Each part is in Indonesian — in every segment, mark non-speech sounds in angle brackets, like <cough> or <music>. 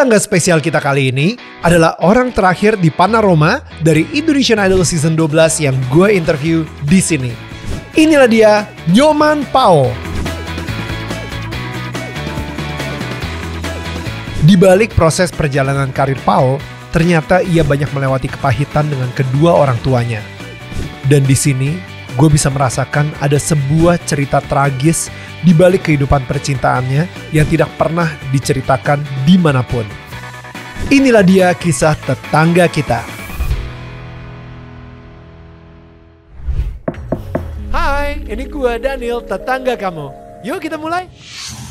tangga spesial kita kali ini adalah orang terakhir di Panorama dari Indonesian Idol Season 12 yang gue interview di sini. Inilah dia, Nyoman Pao. Di balik proses perjalanan karir Pao, ternyata ia banyak melewati kepahitan dengan kedua orang tuanya. Dan di sini, gue bisa merasakan ada sebuah cerita tragis di balik kehidupan percintaannya yang tidak pernah diceritakan dimanapun. Inilah dia kisah tetangga kita. Hai, ini gua Daniel, tetangga kamu. Yuk kita mulai.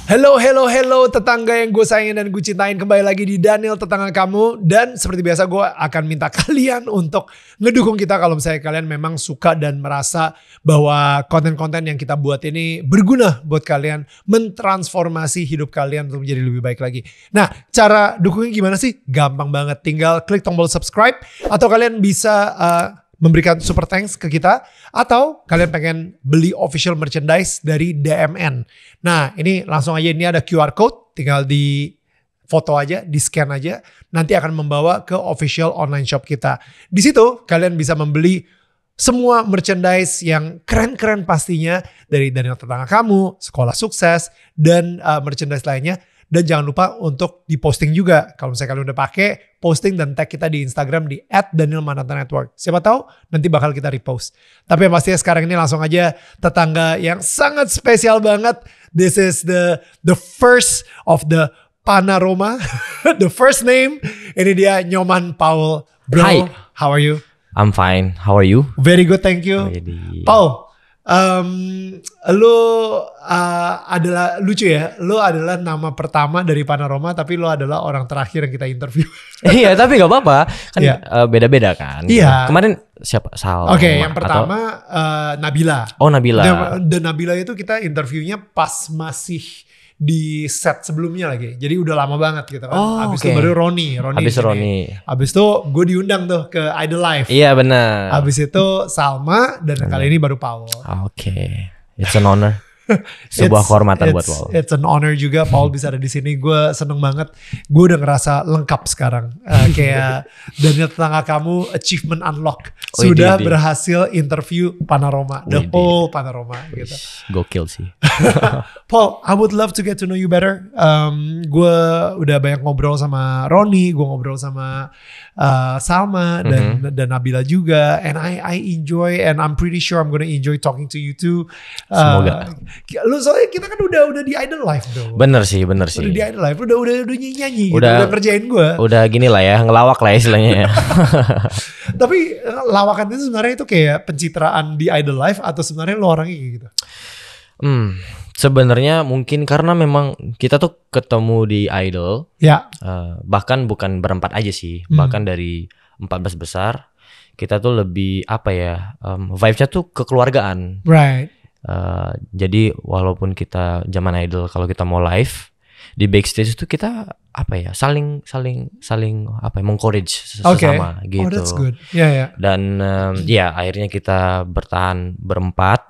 Hello, hello, hello tetangga yang gue sayangin dan gue cintain kembali lagi di Daniel tetangga kamu dan seperti biasa gue akan minta <laughs> kalian untuk ngedukung kita kalau misalnya kalian memang suka dan merasa bahwa konten-konten yang kita buat ini berguna buat kalian mentransformasi hidup kalian untuk menjadi lebih baik lagi. Nah cara dukungnya gimana sih? Gampang banget tinggal klik tombol subscribe atau kalian bisa uh, memberikan super thanks ke kita atau kalian pengen beli official merchandise dari DMN. Nah, ini langsung aja ini ada QR code tinggal di foto aja, di scan aja, nanti akan membawa ke official online shop kita. Di situ kalian bisa membeli semua merchandise yang keren-keren pastinya dari Daniel Tetangga Kamu, Sekolah Sukses, dan uh, merchandise lainnya dan jangan lupa untuk diposting juga. Kalau misalnya kalian udah pakai, posting dan tag kita di Instagram di @danielmanata_network. Siapa tahu nanti bakal kita repost. Tapi yang pastinya sekarang ini langsung aja tetangga yang sangat spesial banget. This is the the first of the Panorama, <laughs> the first name. Ini dia Nyoman Paul. Bro, Hi. how are you? I'm fine. How are you? Very good, thank you. Paul, um, lo uh, adalah lucu ya, lo adalah nama pertama dari Panorama, tapi lo adalah orang terakhir yang kita interview. <laughs> iya, tapi gak apa-apa, kan yeah. Iya. uh, beda-beda kan. Iya. Yeah. Kemarin siapa? Sal. Oke, okay, yang pertama atau... uh, eh, Nabila. Oh Nabila. dan Nabila itu kita interviewnya pas masih di set sebelumnya lagi. Jadi udah lama banget gitu kan. Oh, abis okay. itu baru Roni, Roni. Abis Roni. Abis itu gue diundang tuh ke Idol Life. Iya benar. Abis itu Salma dan hmm. kali ini baru Paul. Ah, oke. Okay. It's an honor. <laughs> sebuah kehormatan buat Paul. It's an honor juga Paul bisa ada di sini. Gue seneng banget. Gue udah ngerasa lengkap sekarang. Uh, <laughs> kayak Daniel tetangga kamu achievement unlock oh, sudah ide, berhasil interview Panorama, oh, the whole Panorama gitu. Gokil sih. <laughs> Paul, I would love to get to know you better. Um, gue udah banyak ngobrol sama Roni, gue ngobrol sama uh, Salma dan mm -hmm. dan Nabila juga. And I I enjoy and I'm pretty sure I'm gonna enjoy talking to you too. Uh, Semoga lu soalnya kita kan udah udah di idol life bro bener sih bener sih udah di idol life udah udah udah nyanyi udah, gitu, udah kerjain gue udah gini lah ya ngelawak lah istilahnya ya <laughs> tapi eh, lawakan itu sebenarnya itu kayak pencitraan di idol life atau sebenarnya lu orangnya kayak gitu hmm sebenarnya mungkin karena memang kita tuh ketemu di idol ya uh, bahkan bukan berempat aja sih hmm. bahkan dari empat belas besar kita tuh lebih apa ya um, nya tuh kekeluargaan right Uh, jadi walaupun kita zaman idol kalau kita mau live di backstage itu kita apa ya saling saling saling apa ya mengcourage sesama okay. gitu. Oh, that's good. Yeah, yeah. Dan um, ya yeah, akhirnya kita bertahan berempat.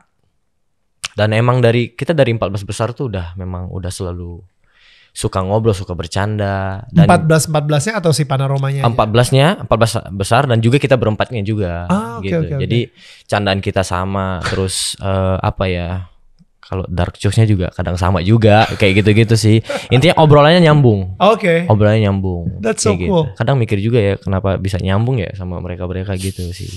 Dan emang dari kita dari empat belas besar tuh udah memang udah selalu suka ngobrol, suka bercanda. Dan 14 14-nya atau si panoramanya? 14-nya, 14 besar dan juga kita berempatnya juga ah, okay, gitu. Okay, okay. Jadi candaan kita sama, terus uh, apa ya? Kalau dark jokes-nya juga kadang sama juga kayak gitu-gitu sih. Intinya obrolannya nyambung. Oke. Okay. Obrolannya nyambung. That's so gitu. cool. Gitu. Kadang mikir juga ya kenapa bisa nyambung ya sama mereka-mereka gitu sih.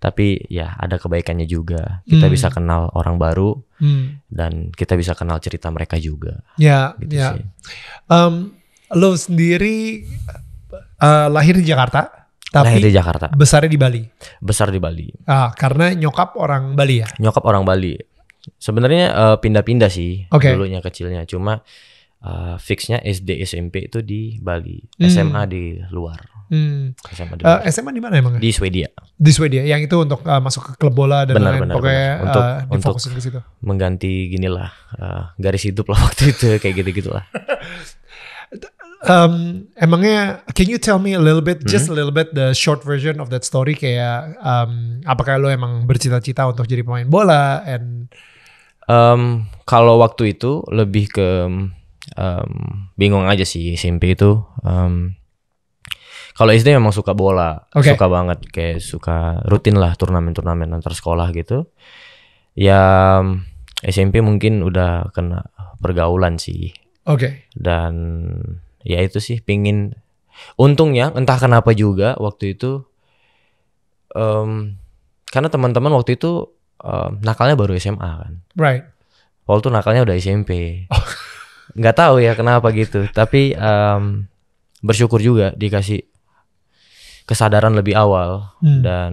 Tapi ya ada kebaikannya juga. Kita hmm. bisa kenal orang baru hmm. dan kita bisa kenal cerita mereka juga. Ya, gitu ya. Sih. Um, lo sendiri uh, lahir di Jakarta? Tapi lahir di Jakarta. Besar di Bali. Besar di Bali. Ah, karena nyokap orang Bali ya. Nyokap orang Bali. Sebenarnya uh, pindah-pindah sih okay. dulunya kecilnya. Cuma uh, fixnya SD SMP itu di Bali, hmm. SMA di luar. Hmm. SMA di uh, emang? Ya? Di Swedia. Di Swedia, yang itu untuk uh, masuk ke klub bola dan lain lain benar, untuk uh, untuk ke situ. Mengganti ginilah uh, garis hidup lah <laughs> waktu itu kayak gitu gitulah. um, emangnya can you tell me a little bit, hmm? just a little bit the short version of that story kayak um, apakah lo emang bercita-cita untuk jadi pemain bola and um, kalau waktu itu lebih ke um, bingung aja sih SMP itu. Um, kalau SD memang suka bola, okay. suka banget kayak suka rutin lah turnamen-turnamen antar sekolah gitu. Ya SMP mungkin udah kena pergaulan sih. Oke. Okay. Dan ya itu sih pingin untungnya entah kenapa juga waktu itu um, karena teman-teman waktu itu um, nakalnya baru SMA kan. Right. Paul tuh nakalnya udah SMP. Oh. Gak tahu ya kenapa gitu. Tapi um, bersyukur juga dikasih kesadaran lebih awal hmm. dan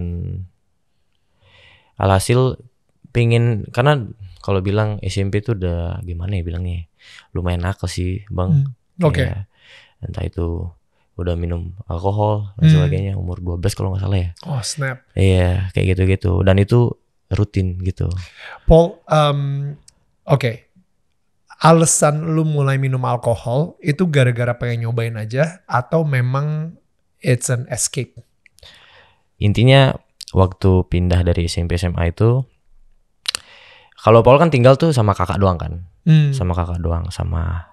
alhasil pingin karena kalau bilang SMP itu udah gimana ya bilangnya ya, lumayan nakal sih bang hmm. oke okay. entah itu udah minum alkohol dan hmm. sebagainya umur 12 kalau nggak salah ya oh snap iya kayak gitu gitu dan itu rutin gitu Paul um, oke okay. alasan lu mulai minum alkohol itu gara-gara pengen nyobain aja atau memang it's an escape. Intinya waktu pindah dari SMP SMA itu kalau Paul kan tinggal tuh sama kakak doang kan. Hmm. Sama kakak doang sama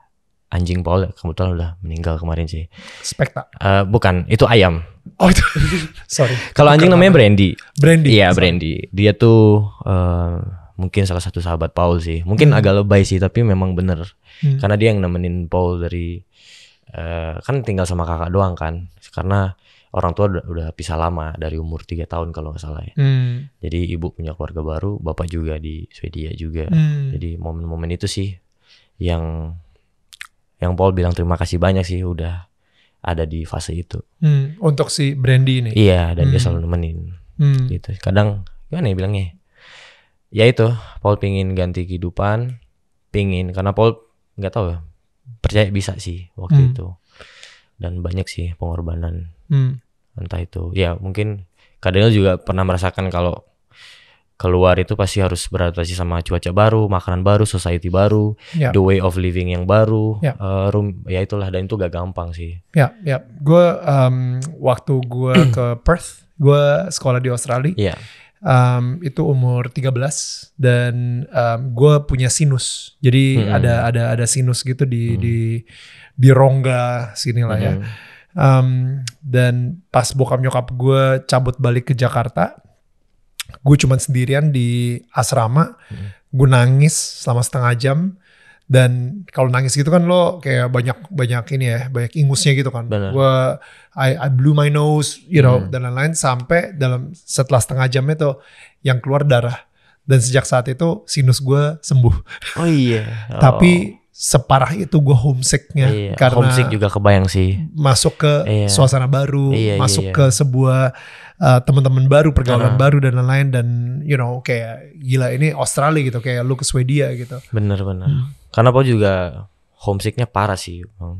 anjing Paul ya, kebetulan udah meninggal kemarin sih. Spekta. Uh, eh, bukan, itu ayam. Oh itu. <laughs> Sorry. kalau anjing namanya Brandy. Brandy. Iya, Brandy. Dia tuh uh, mungkin salah satu sahabat Paul sih. Mungkin hmm. agak lebay sih, tapi memang bener. Hmm. Karena dia yang nemenin Paul dari uh, kan tinggal sama kakak doang kan karena orang tua udah, udah pisah lama dari umur tiga tahun kalau nggak salah ya. Hmm. Jadi ibu punya keluarga baru, bapak juga di Swedia juga. Hmm. Jadi momen-momen itu sih yang yang Paul bilang terima kasih banyak sih udah ada di fase itu. Hmm. Untuk si Brandy ini. Iya, dan hmm. dia selalu nemenin. Hmm. Gitu. Kadang gimana ya bilangnya? Ya itu, Paul pingin ganti kehidupan, pingin karena Paul nggak tahu ya percaya bisa sih waktu hmm. itu dan banyak sih pengorbanan hmm. entah itu ya mungkin kadang juga pernah merasakan kalau keluar itu pasti harus beradaptasi sama cuaca baru, makanan baru, society baru, yeah. the way of living yang baru, yeah. Ya. uh, room ya itulah dan itu gak gampang sih. Ya, yeah, ya. Yeah. Gue um, waktu gue <clears throat> ke Perth, gue sekolah di Australia. Yeah. Ya. Um, itu umur 13 dan um, gue punya sinus. Jadi hmm. ada ada ada sinus gitu di hmm. di di rongga sini lah ya. um, dan pas bokap nyokap gue cabut balik ke Jakarta, gue cuman sendirian di asrama, mhm. gue nangis selama setengah jam. Dan kalau nangis gitu kan lo kayak banyak banyak ini ya, banyak ingusnya gitu kan. Gue I, I blew my nose, you know, -hmm. dan lain-lain sampai dalam setelah setengah jam itu yang keluar darah dan sejak saat itu sinus gue sembuh. Oh iya. Oh. Tapi separah itu gue homesicknya iya, karena homesick juga kebayang sih masuk ke iya. suasana baru iya, iya masuk iya, ke sebuah uh, teman-teman baru pergaulan uh-huh. baru dan lain-lain dan you know kayak gila ini Australia gitu kayak lu ke Swedia gitu bener-bener hmm. karena aku juga homesicknya parah sih bang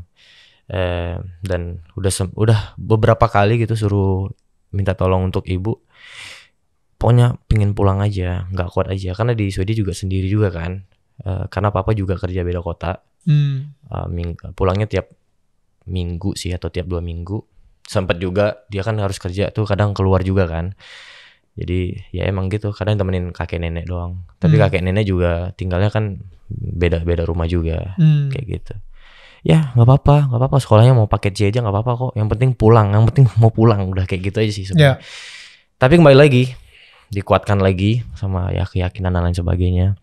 eh, dan udah udah beberapa kali gitu suruh minta tolong untuk ibu pokoknya pingin pulang aja nggak kuat aja karena di Swedia juga sendiri juga kan Eh, karena papa juga kerja beda kota hmm. uh, ming pulangnya tiap minggu sih atau tiap dua minggu sempat juga dia kan harus kerja tuh kadang keluar juga kan jadi ya emang gitu kadang temenin kakek nenek doang tapi hmm. kakek nenek juga tinggalnya kan beda beda rumah juga hmm. kayak gitu ya nggak apa-apa nggak apa-apa sekolahnya mau paket C aja nggak apa-apa kok yang penting pulang yang penting mau pulang udah kayak gitu aja sih yeah. Ya. tapi kembali lagi dikuatkan lagi sama ya keyakinan dan lain sebagainya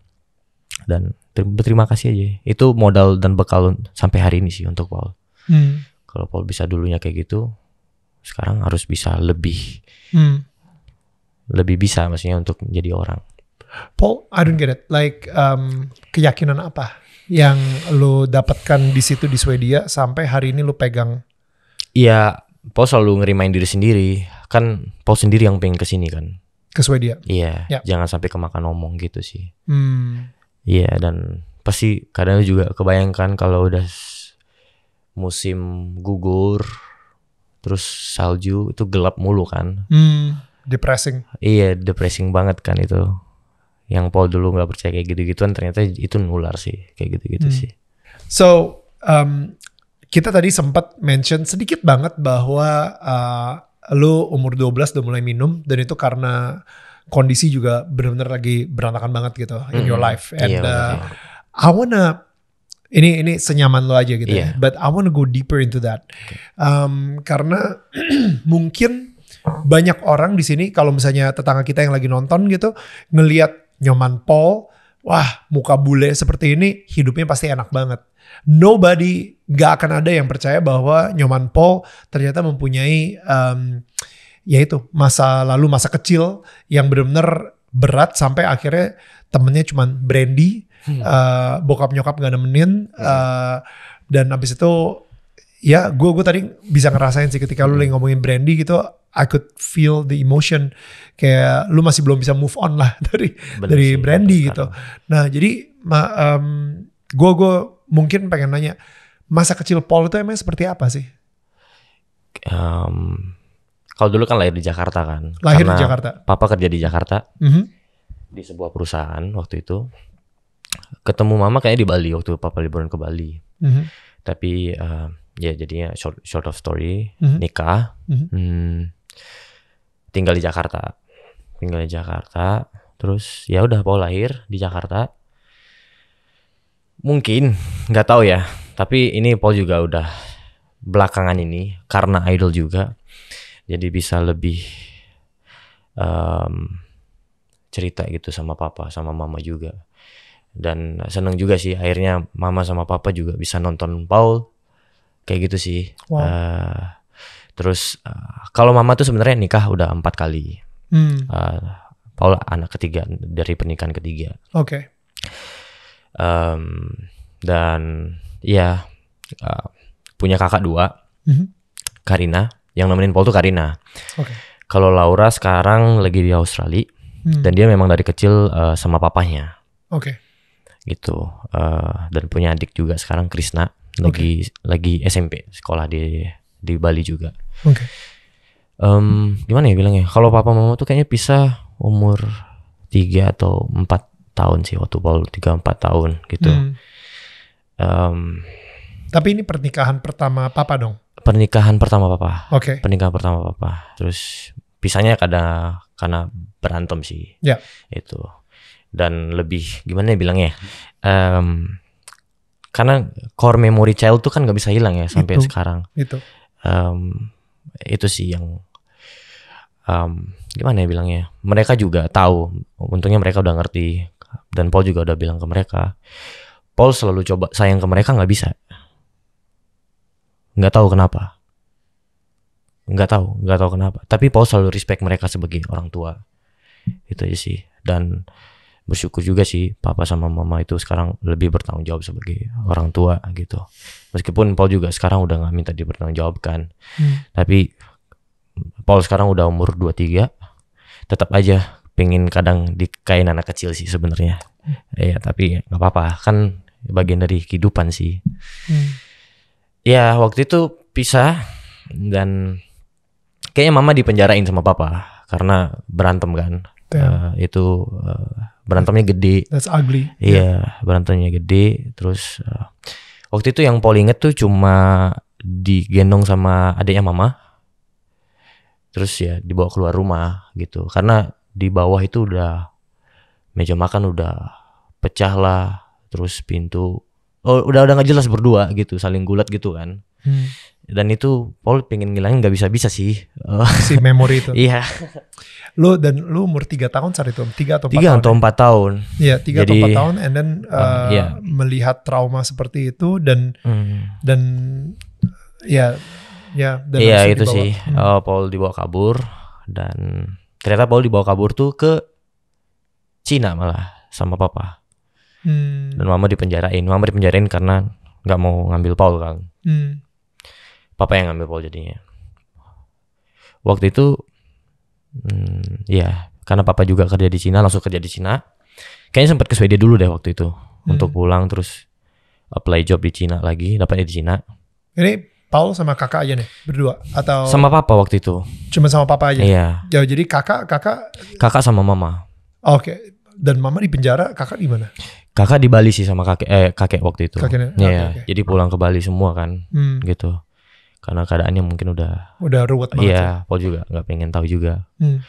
dan berterima kasih aja itu modal dan bekal sampai hari ini sih untuk Paul hmm. kalau Paul bisa dulunya kayak gitu sekarang harus bisa lebih hmm. lebih bisa maksudnya untuk menjadi orang Paul I don't get it like um, keyakinan apa yang lo dapatkan di situ di Swedia sampai hari ini lo pegang Iya, Paul selalu ngerimain diri sendiri. Kan Paul sendiri yang pengen kesini kan. Ke Swedia? Iya, yeah. jangan sampai kemakan omong gitu sih. Hmm. Iya yeah, dan pasti kadang juga kebayangkan kalau udah musim gugur terus salju itu gelap mulu kan. Hmm, depressing. Iya depressing banget kan itu. Yang Paul dulu nggak percaya kayak gitu-gituan ternyata itu nular sih kayak gitu-gitu hmm. sih. So um, kita tadi sempat mention sedikit banget bahwa uh, lu umur 12 udah mulai minum dan itu karena kondisi juga benar-benar lagi berantakan banget gitu mm. in your hmm. life iya, and yeah, uh, I wanna ini ini senyaman lo aja gitu yeah. Iya. but I wanna go deeper into that okay. um, karena <clears throat> mungkin banyak orang di sini kalau misalnya tetangga kita yang lagi nonton gitu ngelihat Nyoman Paul wah muka bule seperti ini hidupnya pasti enak banget nobody gak akan ada yang percaya bahwa Nyoman Paul ternyata mempunyai um, yaitu masa lalu masa kecil yang benar-benar berat sampai akhirnya temennya cuman Brandy, hmm. uh, bokap nyokap gak nemenin hmm. uh, dan abis itu ya gue gue tadi bisa ngerasain sih ketika hmm. lu lagi ngomongin Brandy gitu I could feel the emotion kayak lu masih belum bisa move on lah <laughs> dari Bener dari sih, Brandy gitu. Nah jadi ma, um, gue gue mungkin pengen nanya masa kecil Paul itu emang seperti apa sih? Um, kalau dulu kan lahir di Jakarta kan. Lahir Karena di Jakarta. Papa kerja di Jakarta. Mm -hmm. Di sebuah perusahaan waktu itu. Ketemu mama kayaknya di Bali waktu papa liburan ke Bali. Mm -hmm. Tapi uh, ya jadinya short, short of story, mm -hmm. nikah. Mm -hmm. hmm, tinggal di Jakarta. Tinggal di Jakarta. Terus ya udah Paul lahir di Jakarta. Mungkin nggak tahu ya. Tapi ini Paul juga udah belakangan ini karena idol juga jadi bisa lebih um, cerita gitu sama papa sama mama juga dan seneng juga sih akhirnya mama sama papa juga bisa nonton Paul kayak gitu sih wow. uh, terus uh, kalau mama tuh sebenarnya nikah udah empat kali hmm. uh, Paul anak ketiga dari pernikahan ketiga oke okay. um, dan ya uh, punya kakak dua mm -hmm. Karina yang nemenin Paul tuh Karina. Okay. Kalau Laura sekarang lagi di Australia hmm. dan dia memang dari kecil uh, sama papanya. Oke. Okay. Gitu. Uh, dan punya adik juga sekarang Krisna lagi okay. lagi SMP sekolah di di Bali juga. Oke. Okay. Um, gimana ya bilangnya? Kalau papa mama tuh kayaknya pisah umur tiga atau empat tahun sih waktu Paul tiga empat tahun gitu. Hmm. Um, tapi ini pernikahan pertama papa dong? Pernikahan pertama papa. Oke. Okay. Pernikahan pertama papa. Terus pisahnya karena karena berantem sih. Ya. Yeah. Itu dan lebih gimana ya bilangnya? Um, karena core memory child tuh kan nggak bisa hilang ya sampai itu, sekarang. Itu. Um, itu sih yang um, gimana ya bilangnya? Mereka juga tahu. Untungnya mereka udah ngerti dan Paul juga udah bilang ke mereka. Paul selalu coba sayang ke mereka nggak bisa nggak tahu kenapa nggak tahu nggak tahu kenapa tapi Paul selalu respect mereka sebagai orang tua itu aja sih dan bersyukur juga sih papa sama mama itu sekarang lebih bertanggung jawab sebagai orang tua gitu meskipun Paul juga sekarang udah nggak minta jawabkan hmm. tapi Paul sekarang udah umur 23 tetap aja pengen kadang dikain anak kecil sih sebenarnya hmm. ya tapi nggak apa-apa kan bagian dari kehidupan sih hmm ya waktu itu pisah dan kayaknya mama dipenjarain sama papa karena berantem kan uh, itu uh, berantemnya gede that's ugly iya yeah, berantemnya gede terus uh, waktu itu yang paling inget tuh cuma digendong sama adiknya mama terus ya dibawa keluar rumah gitu karena di bawah itu udah meja makan udah pecah lah terus pintu oh, udah udah nggak jelas berdua gitu saling gulat gitu kan hmm. dan itu Paul pengen ngilangin nggak bisa bisa sih oh. si memori <laughs> itu iya lu dan lu umur tiga tahun saat itu tiga atau tiga atau ya? empat tahun iya tiga atau empat tahun and then oh, uh, yeah. melihat trauma seperti itu dan hmm. dan ya ya dan iya itu dibawa. sih hmm. uh, Paul dibawa kabur dan ternyata Paul dibawa kabur tuh ke Cina malah sama papa Hmm. dan mama dipenjarain mama dipenjarain karena nggak mau ngambil Paul kan hmm. papa yang ngambil Paul jadinya waktu itu hmm, ya karena papa juga kerja di Cina langsung kerja di Cina kayaknya sempat ke Swedia dulu deh waktu itu hmm. untuk pulang terus apply job di Cina lagi dapatnya di Cina ini Paul sama kakak aja nih berdua atau sama papa waktu itu cuma sama papa aja iya ya, jadi kakak kakak kakak sama mama oke okay. dan mama di penjara kakak di mana kakak di Bali sih sama kakek eh kakek waktu itu. Kakek, ya, okay, okay. jadi pulang ke Bali semua kan, hmm. gitu. Karena keadaannya mungkin udah udah ruwet banget. Iya, Paul juga nggak pengen tahu juga. Hmm.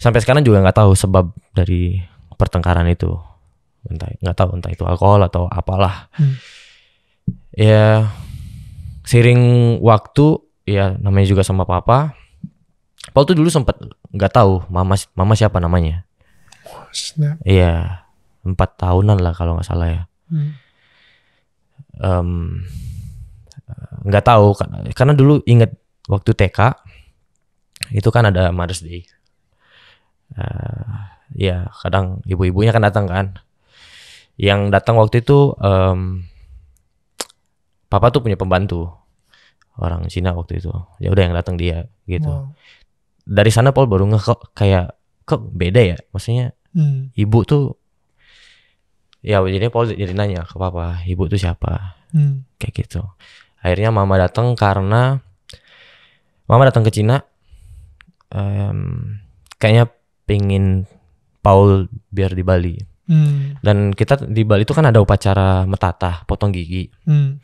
Sampai sekarang juga nggak tahu sebab dari pertengkaran itu. Entah nggak tahu entah itu alkohol atau apalah. Hmm. Ya sering waktu ya namanya juga sama papa. Paul tuh dulu sempat nggak tahu mama mama siapa namanya. Oh, Iya empat tahunan lah kalau nggak salah ya. Hmm. Um, nggak tahu karena dulu inget waktu TK itu kan ada Mother's Day. Uh, ya kadang ibu-ibunya kan datang kan. Yang datang waktu itu um, papa tuh punya pembantu orang Cina waktu itu. Ya udah yang datang dia gitu. Wow. Dari sana Paul baru ngekok kayak kok beda ya maksudnya hmm. ibu tuh ya jadi Paul jadi nanya ke papa ibu tuh siapa hmm. kayak gitu akhirnya mama datang karena mama datang ke Cina um, kayaknya pingin Paul biar di Bali hmm. dan kita di Bali itu kan ada upacara metata potong gigi hmm.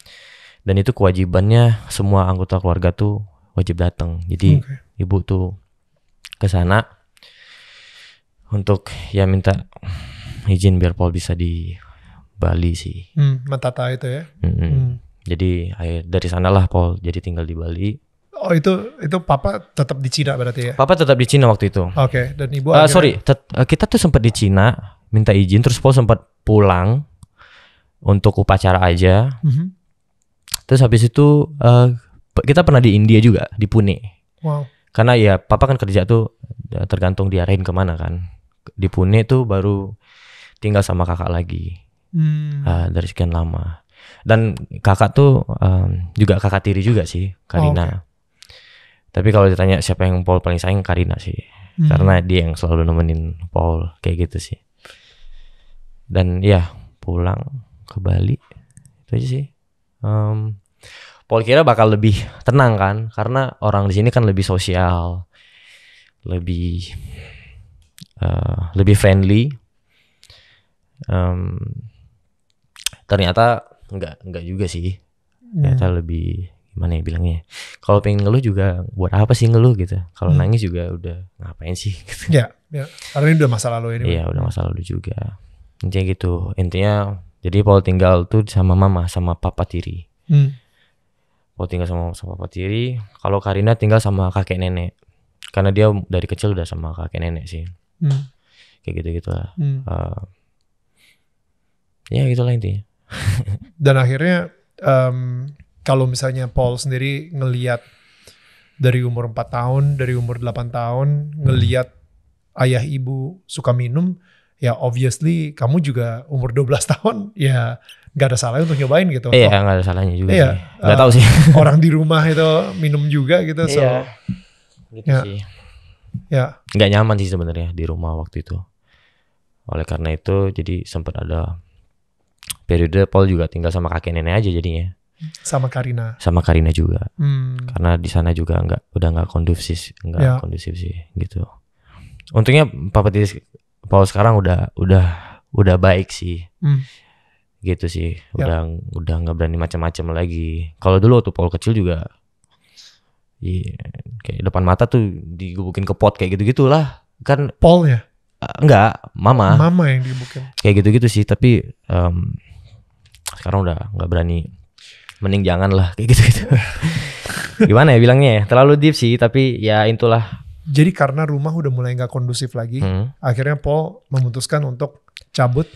dan itu kewajibannya semua anggota keluarga tuh wajib datang jadi okay. ibu tuh ke sana untuk ya minta izin biar Paul bisa di Bali sih. Hmm, Metata itu ya. -hmm. hmm. Jadi dari sanalah Paul jadi tinggal di Bali. Oh itu itu papa tetap di Cina berarti ya? Papa tetap di Cina waktu itu. Oke okay, dan ibu. Uh, akhirnya... sorry eh, kita tuh sempat di Cina minta izin terus Paul sempat pulang untuk upacara aja. Mm -hmm. Terus habis itu uh, kita pernah di India juga di Pune. Wow. Karena ya papa kan kerja tuh tergantung diarahin kemana kan. Di Pune tuh baru tinggal sama kakak lagi hmm. uh, dari sekian lama dan kakak tuh um, juga kakak tiri juga sih oh, Karina oh, okay. tapi kalau ditanya siapa yang Paul paling sayang Karina sih hmm. karena dia yang selalu nemenin Paul kayak gitu sih dan ya pulang ke Bali itu aja sih um, Paul kira bakal lebih tenang kan karena orang di sini kan lebih sosial lebih uh, lebih friendly um, ternyata nggak nggak juga sih ya. ternyata lebih gimana ya bilangnya kalau pengen ngeluh juga buat apa sih ngeluh gitu kalau hmm. nangis juga udah ngapain sih <laughs> gitu. ya, ya karena ini udah masa lalu ini iya udah masa lalu juga intinya gitu intinya jadi Paul tinggal tuh sama mama sama papa tiri hmm. Paul tinggal sama sama papa tiri kalau Karina tinggal sama kakek nenek karena dia dari kecil udah sama kakek nenek sih hmm. kayak gitu gitu lah hmm ya gitulah intinya dan akhirnya um, kalau misalnya Paul sendiri ngeliat dari umur 4 tahun, dari umur 8 tahun hmm. ngeliat ayah ibu suka minum, ya obviously kamu juga umur 12 tahun ya nggak ada salahnya untuk nyobain gitu. Iya, nggak ada salahnya juga iya, sih. Gak uh, eh, tahu sih. <laughs> orang di rumah itu minum juga gitu, so. Iya, gitu ya. sih. Ya. Nggak nyaman sih sebenarnya di rumah waktu itu. Oleh karena itu jadi sempat ada periode Paul juga tinggal sama kakek nenek aja jadinya. Sama Karina. Sama Karina juga. Hmm. Karena di sana juga nggak udah nggak kondusif, nggak ya. kondusif sih gitu. Untungnya Papa Titis Paul sekarang udah udah udah baik sih. Hmm. Gitu sih. Ya. Udah ya. udah nggak berani macam-macam lagi. Kalau dulu tuh Paul kecil juga Iya, yeah. kayak depan mata tuh digubukin ke pot kayak gitu-gitulah. Kan Paul ya? Eh, enggak mama mama yang digebukin kayak gitu-gitu sih tapi um, sekarang udah nggak berani mending jangan lah kayak gitu-gitu <laughs> gimana ya bilangnya ya terlalu deep sih tapi ya itulah jadi karena rumah udah mulai nggak kondusif lagi hmm. akhirnya Paul memutuskan untuk cabut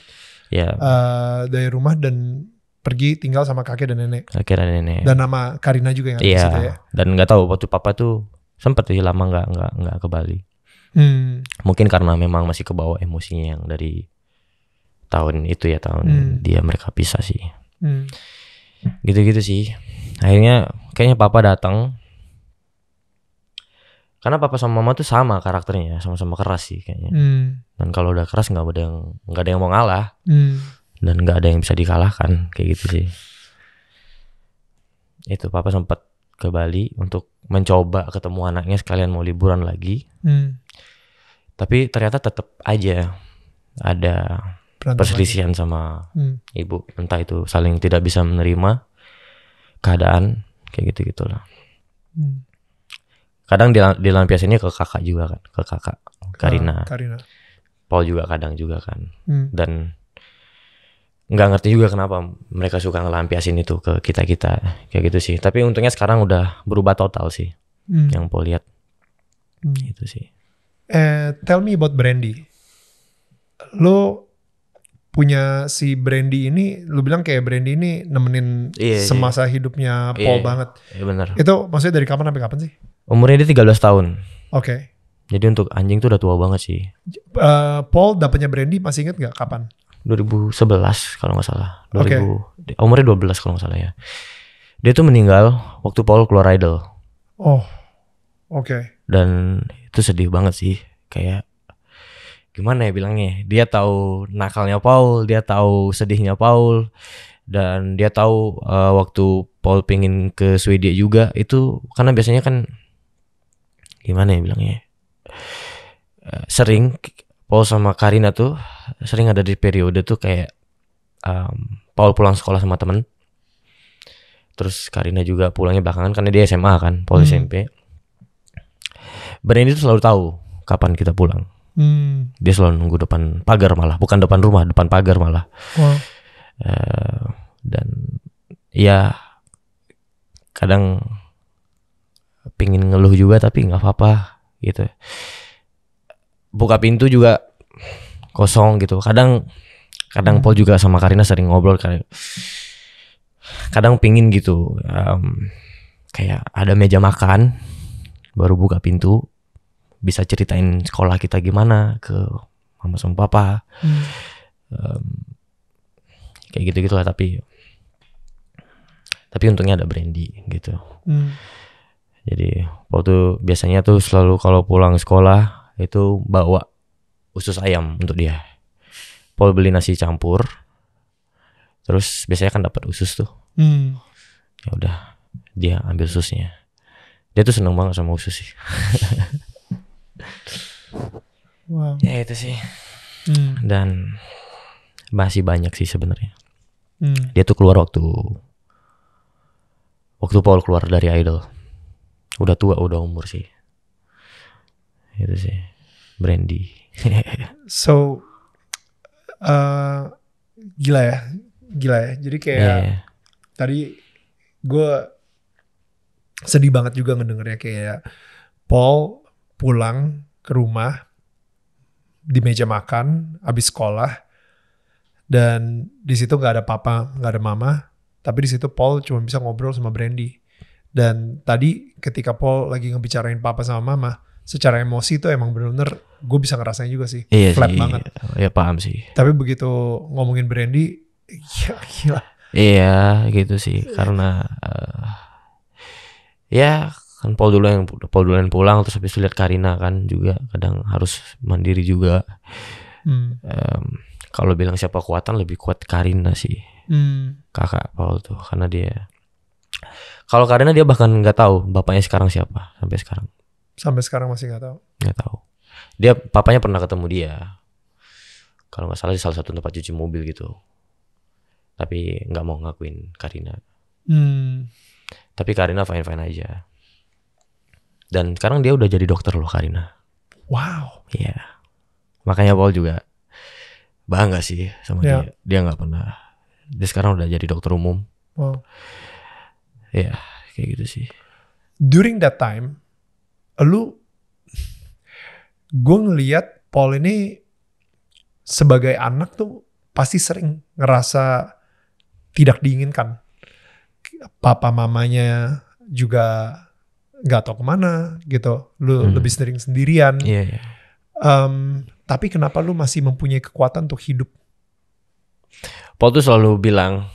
yeah. Ya. uh, dari rumah dan pergi tinggal sama kakek dan nenek. Kakek dan nenek. Dan nama Karina juga yang ada yeah. di iya. situ ya. Dan nggak tahu waktu papa tuh sempat sih lama nggak nggak nggak ke Bali. Hmm. Mungkin karena memang masih kebawa emosinya yang dari tahun itu ya tahun hmm. dia mereka pisah sih. gitu Gitu-gitu sih. Akhirnya kayaknya papa datang. Karena papa sama mama tuh sama karakternya, ya, sama-sama keras sih kayaknya. Hmm. Dan kalau udah keras nggak ada yang nggak ada yang mau ngalah. Hmm. Dan nggak ada yang bisa dikalahkan kayak gitu sih. Itu papa sempat ke Bali untuk mencoba ketemu anaknya sekalian mau liburan lagi. Hmm tapi ternyata tetap aja ada Berantem perselisihan sama hmm. ibu entah itu saling tidak bisa menerima keadaan kayak gitu gitulah hmm. kadang di dilampiasinnya ke kakak juga kan ke kakak Karina, Karina. Paul juga kadang juga kan hmm. dan nggak ngerti juga kenapa mereka suka ngelampiasin itu ke kita kita kayak gitu sih tapi untungnya sekarang udah berubah total sih hmm. yang Paul lihat hmm. itu sih Eh, tell me about Brandy. Lo punya si Brandy ini, lo bilang kayak Brandy ini nemenin iya, iya. semasa iya. hidupnya Paul iya, banget. Iya benar. Itu maksudnya dari kapan sampai kapan sih? Umurnya dia 13 tahun. Oke. Okay. Jadi untuk anjing tuh udah tua banget sih. Uh, Paul dapatnya Brandy masih inget nggak kapan? 2011 kalau nggak salah. 2000 okay. umurnya 12 kalau nggak salah ya. Dia tuh meninggal waktu Paul keluar Idol. Oh. Oke. Okay dan itu sedih banget sih kayak gimana ya bilangnya ya, dia tahu nakalnya Paul dia tahu sedihnya Paul dan dia tahu uh, waktu Paul pingin ke Swedia juga itu karena biasanya kan gimana ya bilangnya uh, sering Paul sama Karina tuh sering ada di periode tuh kayak um, Paul pulang sekolah sama temen terus Karina juga pulangnya belakangan karena dia SMA kan Paul hmm. SMP Brand itu selalu tahu kapan kita pulang. Hmm. Dia selalu nunggu depan pagar malah, bukan depan rumah, depan pagar malah. Wow. Uh, dan ya kadang pingin ngeluh juga tapi nggak apa-apa gitu. Buka pintu juga kosong gitu. Kadang kadang hmm. Paul juga sama Karina sering ngobrol kadang kadang pingin gitu um, kayak ada meja makan baru buka pintu bisa ceritain sekolah kita gimana ke mama sama papa hmm. um, kayak gitu gitulah tapi tapi untungnya ada Brandy gitu hmm. jadi waktu biasanya tuh selalu kalau pulang sekolah itu bawa usus ayam untuk dia Paul beli nasi campur terus biasanya kan dapat usus tuh hmm. ya udah dia ambil ususnya dia tuh seneng banget sama usus sih <laughs> Wow. Ya itu sih. Hmm. Dan masih banyak sih sebenarnya. Hmm. Dia tuh keluar waktu waktu Paul keluar dari Idol. Udah tua, udah umur sih. Itu sih. Brandy. <laughs> so uh, gila ya. Gila ya. Jadi kayak yeah. Iya. tadi gue sedih banget juga ngedengernya kayak Paul pulang ke rumah di meja makan abis sekolah dan di situ nggak ada papa nggak ada mama tapi di situ Paul cuma bisa ngobrol sama Brandy dan tadi ketika Paul lagi ngebicarain papa sama mama secara emosi itu emang bener-bener gue bisa ngerasain juga sih iya flat sih, banget ya paham sih tapi begitu ngomongin Brandy <laughs> ya gila iya gitu sih karena uh, ya kan Paul dulu yang Paul dulu yang pulang terus habis itu lihat Karina kan juga kadang harus mandiri juga hmm. um, kalau bilang siapa kuatan lebih kuat Karina sih hmm. kakak Paul tuh karena dia kalau Karina dia bahkan nggak tahu bapaknya sekarang siapa sampai sekarang sampai sekarang masih nggak tahu nggak tahu dia papanya pernah ketemu dia kalau nggak salah di salah satu tempat cuci mobil gitu tapi nggak mau ngakuin Karina hmm. tapi Karina fine fine aja dan sekarang dia udah jadi dokter loh Karina. Wow. Iya. Yeah. Makanya Paul juga bangga sih sama yeah. dia. Dia gak pernah. Dia sekarang udah jadi dokter umum. Wow. Iya, yeah, kayak gitu sih. During that time, lu gue ngeliat Paul ini sebagai anak tuh pasti sering ngerasa tidak diinginkan. Papa mamanya juga nggak tau kemana gitu lu hmm. lebih sering sendirian yeah, yeah. Um, tapi kenapa lu masih mempunyai kekuatan untuk hidup Paul tuh selalu bilang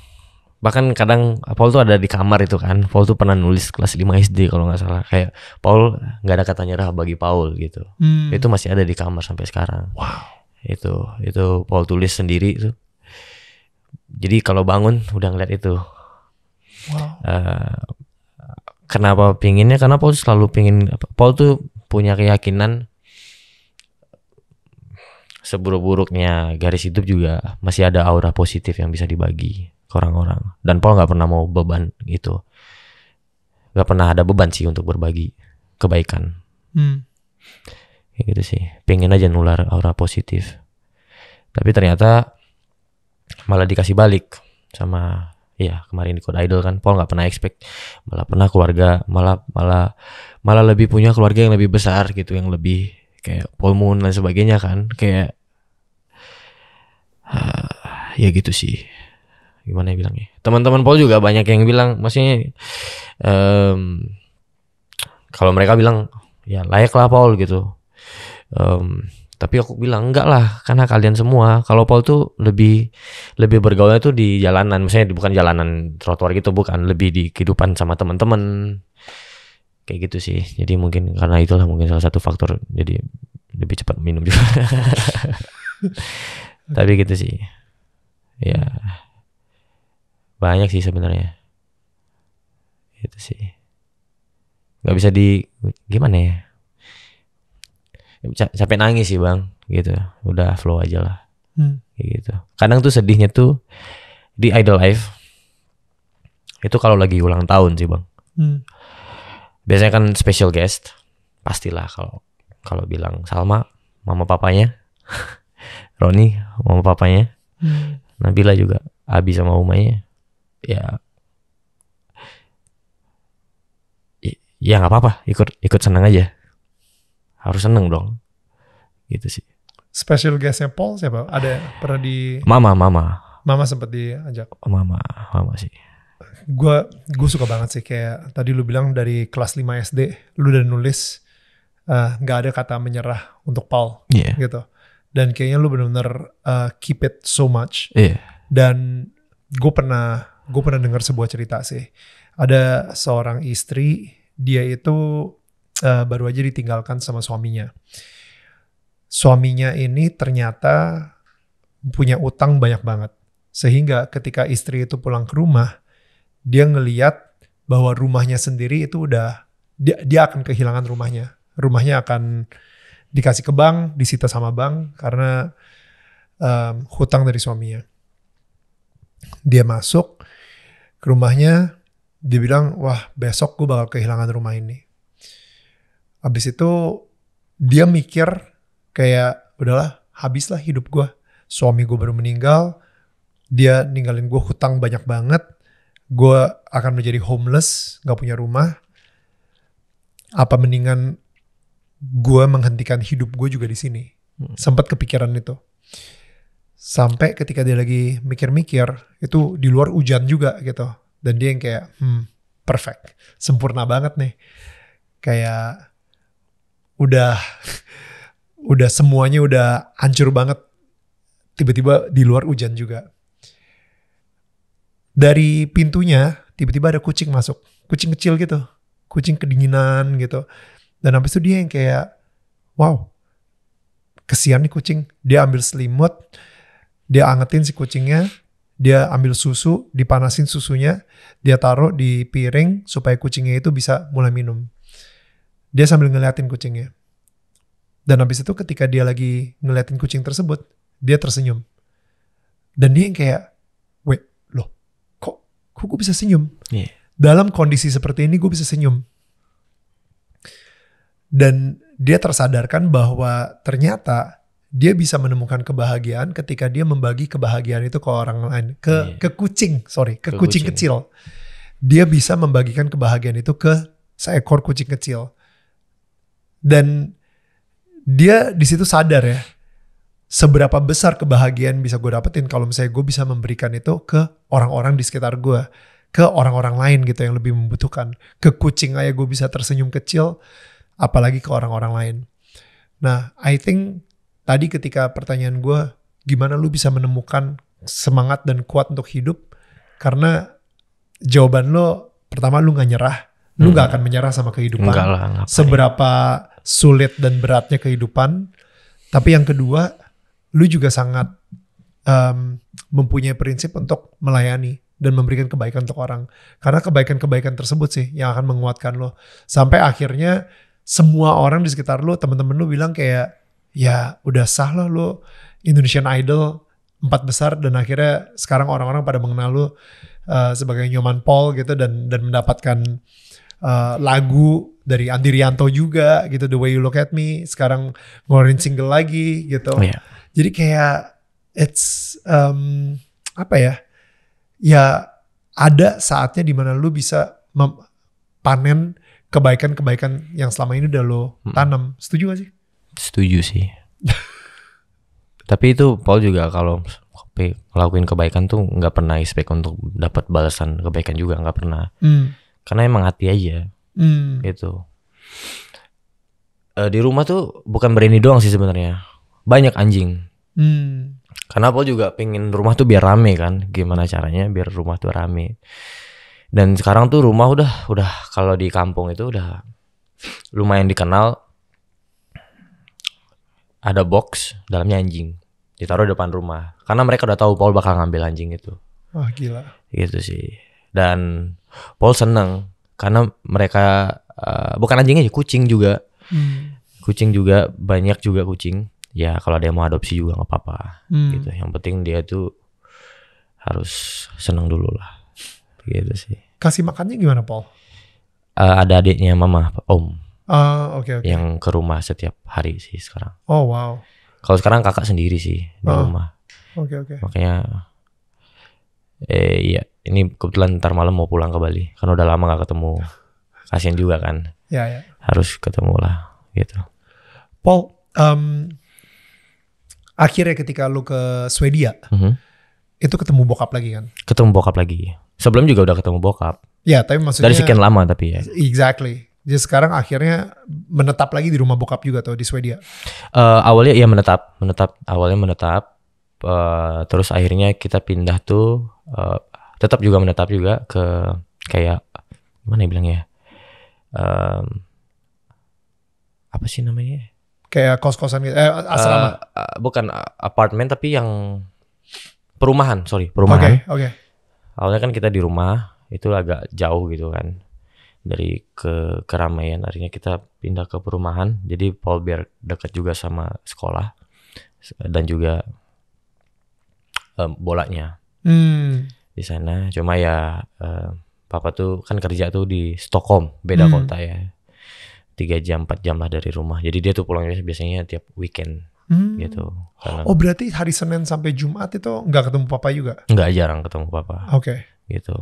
bahkan kadang Paul tuh ada di kamar itu kan Paul tuh pernah nulis kelas 5 SD kalau nggak salah kayak Paul nggak ada kata nyerah bagi Paul gitu hmm. itu masih ada di kamar sampai sekarang wow itu itu Paul tulis sendiri itu jadi kalau bangun udah ngeliat itu wow. uh, kenapa pinginnya karena Paul selalu pingin Paul tuh punya keyakinan seburuk-buruknya garis hidup juga masih ada aura positif yang bisa dibagi ke orang-orang dan Paul nggak pernah mau beban gitu nggak pernah ada beban sih untuk berbagi kebaikan hmm. Kayak gitu sih Pingin aja nular aura positif tapi ternyata malah dikasih balik sama Iya kemarin ikut Idol kan Paul nggak pernah expect malah pernah keluarga malah malah malah lebih punya keluarga yang lebih besar gitu yang lebih kayak Paul Moon dan sebagainya kan kayak uh, ya gitu sih gimana ya bilangnya teman-teman Paul juga banyak yang bilang maksudnya um, kalau mereka bilang ya layak lah Paul gitu um, tapi aku bilang enggak lah karena kalian semua kalau Paul tuh lebih lebih bergaulnya tuh di jalanan misalnya bukan jalanan trotoar gitu bukan lebih di kehidupan sama teman-teman kayak gitu sih jadi mungkin karena itulah mungkin salah satu faktor jadi lebih cepat minum juga <laughs> tapi gitu sih ya banyak sih sebenarnya itu sih Gak bisa di gimana ya capek nangis sih bang gitu udah flow aja lah hmm. gitu kadang tuh sedihnya tuh di idol life itu kalau lagi ulang tahun sih bang hmm. biasanya kan special guest pastilah kalau kalau bilang Salma mama papanya <laughs> Roni mama papanya hmm. Nabila juga Abi sama Umaynya ya. ya ya nggak apa-apa ikut ikut senang aja harus seneng dong gitu sih special guestnya Paul siapa ada pernah di Mama Mama Mama sempat diajak oh, Mama Mama sih gue gue suka banget sih kayak tadi lu bilang dari kelas 5 SD lu udah nulis eh, nggak uh, ada kata menyerah untuk Paul yeah. gitu dan kayaknya lu benar-benar uh, eh, keep it so much yeah. dan gue pernah gue pernah dengar sebuah cerita sih ada seorang istri dia itu uh, baru aja ditinggalkan sama suaminya. Suaminya ini ternyata punya utang banyak banget. Sehingga ketika istri itu pulang ke rumah, dia ngeliat bahwa rumahnya sendiri itu udah dia, dia akan kehilangan rumahnya. Rumahnya akan dikasih ke bank, disita sama bank karena um, hutang dari suaminya. Dia masuk ke rumahnya, dia bilang, wah besok gue bakal kehilangan rumah ini. Abis itu dia mikir kayak udahlah habislah hidup gue. Suami gue baru meninggal, dia ninggalin gue hutang banyak banget. Gue akan menjadi homeless, gak punya rumah. Apa mendingan gue menghentikan hidup gue juga di sini? Hmm. Sempat kepikiran itu. Sampai ketika dia lagi mikir-mikir, itu di luar hujan juga gitu. Dan dia yang kayak, hmm, perfect. Sempurna banget nih. Kayak udah udah semuanya udah hancur banget tiba-tiba di luar hujan juga dari pintunya tiba-tiba ada kucing masuk kucing kecil gitu kucing kedinginan gitu dan habis itu dia yang kayak wow kesian nih kucing dia ambil selimut dia angetin si kucingnya dia ambil susu dipanasin susunya dia taruh di piring supaya kucingnya itu bisa mulai minum dia sambil ngeliatin kucingnya. Dan habis itu ketika dia lagi ngeliatin kucing tersebut, dia tersenyum. Dan dia yang kayak, weh, loh, kok, kok gue bisa senyum? Yeah. Dalam kondisi seperti ini gue bisa senyum. Dan dia tersadarkan bahwa ternyata dia bisa menemukan kebahagiaan ketika dia membagi kebahagiaan itu ke orang lain, ke yeah. ke kucing, sorry, ke, ke kucing, kucing kecil. Dia bisa membagikan kebahagiaan itu ke seekor kucing kecil dan dia di situ sadar ya seberapa besar kebahagiaan bisa gue dapetin kalau misalnya gue bisa memberikan itu ke orang-orang di sekitar gue ke orang-orang lain gitu yang lebih membutuhkan ke kucing aja gue bisa tersenyum kecil apalagi ke orang-orang lain nah I think tadi ketika pertanyaan gue gimana lu bisa menemukan semangat dan kuat untuk hidup karena jawaban lo pertama lu nggak nyerah lu nggak hmm. akan menyerah sama kehidupan lah, seberapa sulit dan beratnya kehidupan. Tapi yang kedua, lu juga sangat um, mempunyai prinsip untuk melayani dan memberikan kebaikan untuk orang. Karena kebaikan-kebaikan tersebut sih yang akan menguatkan lo. Sampai akhirnya semua orang di sekitar lo, teman-teman lo bilang kayak, ya udah sah lah lo Indonesian Idol empat besar dan akhirnya sekarang orang-orang pada mengenal lo uh, sebagai Nyoman Paul gitu dan dan mendapatkan uh, lagu dari Andi Rianto juga gitu The Way You Look at Me sekarang ngeluarin single lagi gitu. Oh, iya. yeah. Jadi kayak it's um, apa ya? Ya ada saatnya dimana lu bisa panen kebaikan-kebaikan yang selama ini udah lo hmm. tanam. Setuju gak sih? Setuju sih. <laughs> Tapi itu Paul juga kalau ngelakuin kebaikan tuh nggak pernah expect untuk dapat balasan kebaikan juga nggak pernah. Hmm. Karena emang hati aja Hmm. Gitu. e, di rumah tuh bukan berani doang sih sebenarnya. Banyak anjing. Hmm. Karena Paul juga pengen rumah tuh biar rame kan. Gimana caranya biar rumah tuh rame. Dan sekarang tuh rumah udah udah kalau di kampung itu udah lumayan dikenal ada box dalamnya anjing ditaruh depan rumah karena mereka udah tahu Paul bakal ngambil anjing itu. Wah oh, gila. Gitu sih. Dan Paul seneng karena mereka uh, bukan anjing aja kucing juga hmm. kucing juga banyak juga kucing ya kalau ada yang mau adopsi juga nggak apa-apa hmm. gitu yang penting dia tuh harus seneng dulu lah gitu sih kasih makannya gimana Paul uh, ada adiknya mama om uh, ah, okay, okay. yang ke rumah setiap hari sih sekarang oh wow kalau sekarang kakak sendiri sih di uh, rumah oke okay, oke okay. makanya eh iya ini kebetulan ntar malam mau pulang ke Bali karena udah lama gak ketemu kasian juga kan ya, ya. harus ketemu lah gitu Paul um, akhirnya ketika lu ke Swedia mm -hmm. itu ketemu bokap lagi kan ketemu bokap lagi sebelum juga udah ketemu bokap ya tapi maksudnya dari sekian lama tapi ya exactly jadi sekarang akhirnya menetap lagi di rumah bokap juga tuh di Swedia uh, awalnya ya menetap menetap awalnya menetap uh, terus akhirnya kita pindah tuh eh, tetap juga menetap juga ke kayak gimana ya bilangnya um, apa sih namanya kayak kos-kosan gitu eh, eh asrama uh, bukan eh, apartemen tapi yang perumahan sorry perumahan oke okay, okay. awalnya kan kita di rumah itu agak jauh gitu kan dari ke keramaian artinya kita pindah ke perumahan jadi Paul biar dekat juga sama sekolah dan juga um, bolanya hmm di sana cuma ya uh, papa tuh kan kerja tuh di Stockholm beda hmm. kota ya tiga jam empat jam lah dari rumah jadi dia tuh pulangnya biasanya tiap weekend hmm. gitu karena, oh berarti hari Senin sampai Jumat itu nggak ketemu papa juga nggak jarang ketemu papa oke okay. gitu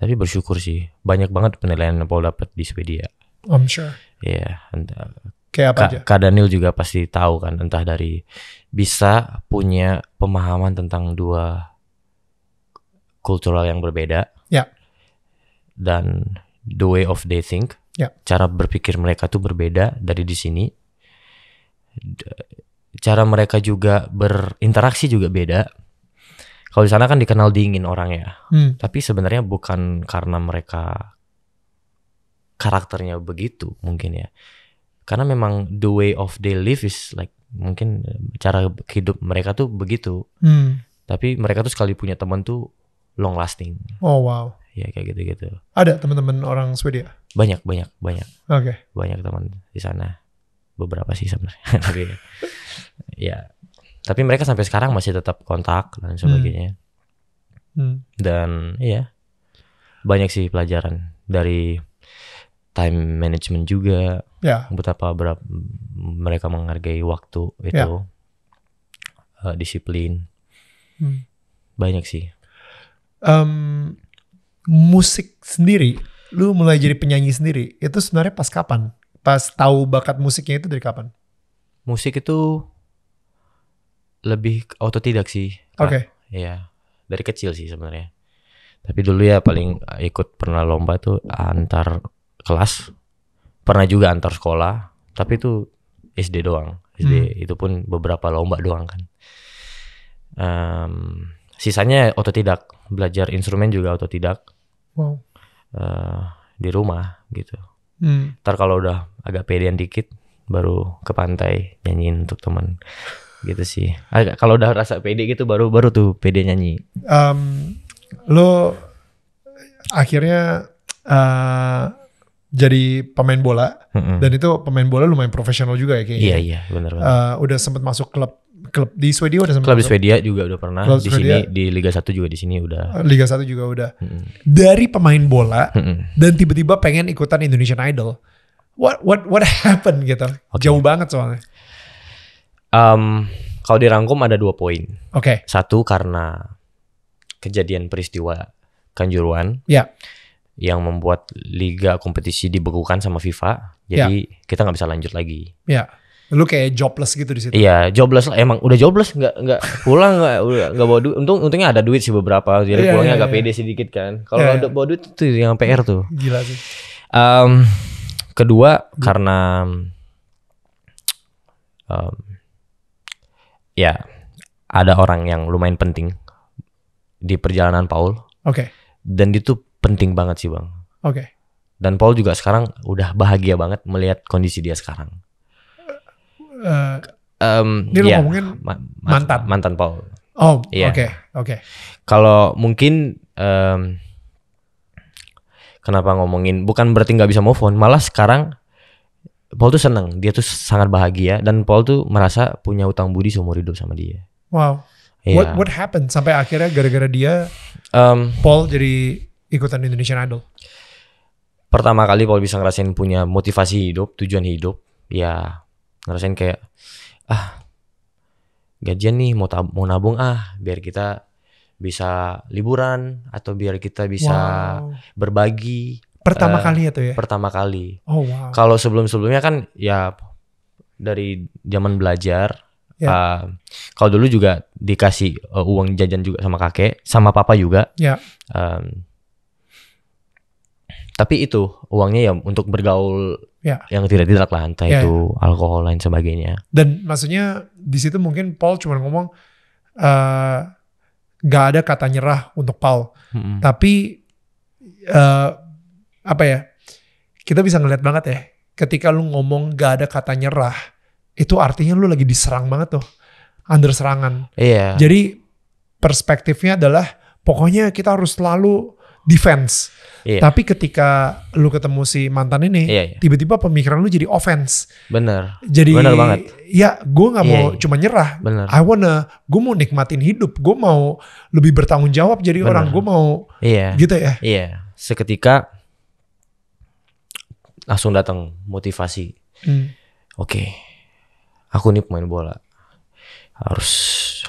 tapi bersyukur sih banyak banget penilaian yang Paul dapat di Swedia I'm sure ya yeah, kayak apa Ka, aja Kak Daniel juga pasti tahu kan entah dari bisa punya pemahaman tentang dua kultural yang berbeda. Ya. Dan the way of they think, ya. cara berpikir mereka tuh berbeda dari di sini. Cara mereka juga berinteraksi juga beda. Kalau di sana kan dikenal dingin orangnya, hmm. tapi sebenarnya bukan karena mereka karakternya begitu mungkin ya. Karena memang the way of they live is like mungkin cara hidup mereka tuh begitu. Hmm. Tapi mereka tuh sekali punya teman tuh long lasting. Oh wow. Ya kayak gitu-gitu. Ada teman-teman orang Swedia? Banyak, banyak, banyak. Oke. Okay. Banyak teman di sana. Beberapa sih sebenarnya. <laughs> Tapi ya. Tapi mereka sampai sekarang masih tetap kontak dan hmm. sebagainya. Hmm. hmm. Dan ya. Banyak sih pelajaran dari time management juga. Ya. Yeah. Betapa berapa mereka menghargai waktu itu. Yeah. Ya. Uh, disiplin. Hmm. Banyak sih um, musik sendiri, lu mulai jadi penyanyi sendiri, itu sebenarnya pas kapan? Pas tahu bakat musiknya itu dari kapan? Musik itu lebih autodidak sih. Oke. Okay. Iya, dari kecil sih sebenarnya. Tapi dulu ya paling ikut pernah lomba itu antar kelas, pernah juga antar sekolah, tapi itu SD doang. SD hmm. itu pun beberapa lomba doang kan. Um, sisanya otodidak belajar instrumen juga atau tidak wow. uh, di rumah gitu hmm. ntar kalau udah agak pedean dikit baru ke pantai nyanyiin untuk teman gitu sih agak kalau udah rasa pede gitu baru baru tuh pede nyanyi um, lo akhirnya uh, jadi pemain bola mm -hmm. dan itu pemain bola lumayan profesional juga ya kayaknya. Iya iya benar. Uh, eh, udah sempat masuk klub klub di Swedia udah sama Klub di Swedia juga udah pernah. Klub di Swedia. sini di Liga 1 juga di sini udah. Ah, liga 1 juga udah. Hmm. Dari pemain bola hmm. dan tiba-tiba pengen ikutan Indonesian Idol. What what what happened gitu? Okay. Jauh banget soalnya. Um, kalau dirangkum ada dua poin. Oke. Okay. Satu karena kejadian peristiwa kanjuruan. Ya. Yeah. Yang membuat liga kompetisi dibekukan sama FIFA. Jadi yeah. kita nggak bisa lanjut lagi. Ya. Yeah Lu kayak jobless gitu di situ. Iya, jobless lah. Emang udah jobless nggak nggak pulang nggak nggak bawa duit. Untung untungnya ada duit sih beberapa. Jadi yeah, pulangnya yeah, agak yeah. pede sedikit kan. Kalau yeah, yeah. bawa duit tuh yang PR tuh. Gila sih. Um, kedua Gila. karena um, ya ada orang yang lumayan penting di perjalanan Paul. Oke. Okay. Dan itu penting banget sih bang. Oke. Okay. Dan Paul juga sekarang udah bahagia banget melihat kondisi dia sekarang um, ini ya, ngomongin ma mantan mantan Paul. Oh, iya. oke, yeah. oke. Okay, okay. Kalau mungkin um, kenapa ngomongin bukan berarti nggak bisa move on, malah sekarang Paul tuh seneng, dia tuh sangat bahagia dan Paul tuh merasa punya utang budi seumur hidup sama dia. Wow. Yeah. What what happened sampai akhirnya gara-gara dia um, Paul jadi ikutan Indonesian Idol? Pertama kali Paul bisa ngerasain punya motivasi hidup, tujuan hidup, ya ngerasain kayak ah gajian nih mau tab mau nabung ah biar kita bisa liburan atau biar kita bisa wow. berbagi pertama uh, kali itu ya pertama kali oh wow kalau sebelum sebelumnya kan ya dari zaman belajar yeah. Ya. uh, kalau dulu juga dikasih uh, uang jajan juga sama kakek sama papa juga yeah. Ya. um, tapi itu uangnya ya untuk bergaul ya. yang tidak tidak lantai ya, itu ya. alkohol lain sebagainya dan maksudnya di situ mungkin Paul cuma ngomong eh, nggak uh, ada kata nyerah untuk Paul hmm. tapi uh, apa ya kita bisa ngeliat banget ya ketika lu ngomong gak ada kata nyerah itu artinya lu lagi diserang banget tuh under serangan iya jadi perspektifnya adalah pokoknya kita harus selalu defense Iya. Tapi ketika lu ketemu si mantan ini, iya, iya. tiba-tiba pemikiran lu jadi offense. Bener. Jadi Bener banget. Ya, gue nggak iya, mau iya, cuma nyerah. Bener. I wanna, gue mau nikmatin hidup. Gue mau lebih bertanggung jawab jadi Bener. orang. Gue mau, iya. gitu ya. Iya. Seketika langsung datang motivasi. Hmm. Oke, okay. aku nih pemain bola. Harus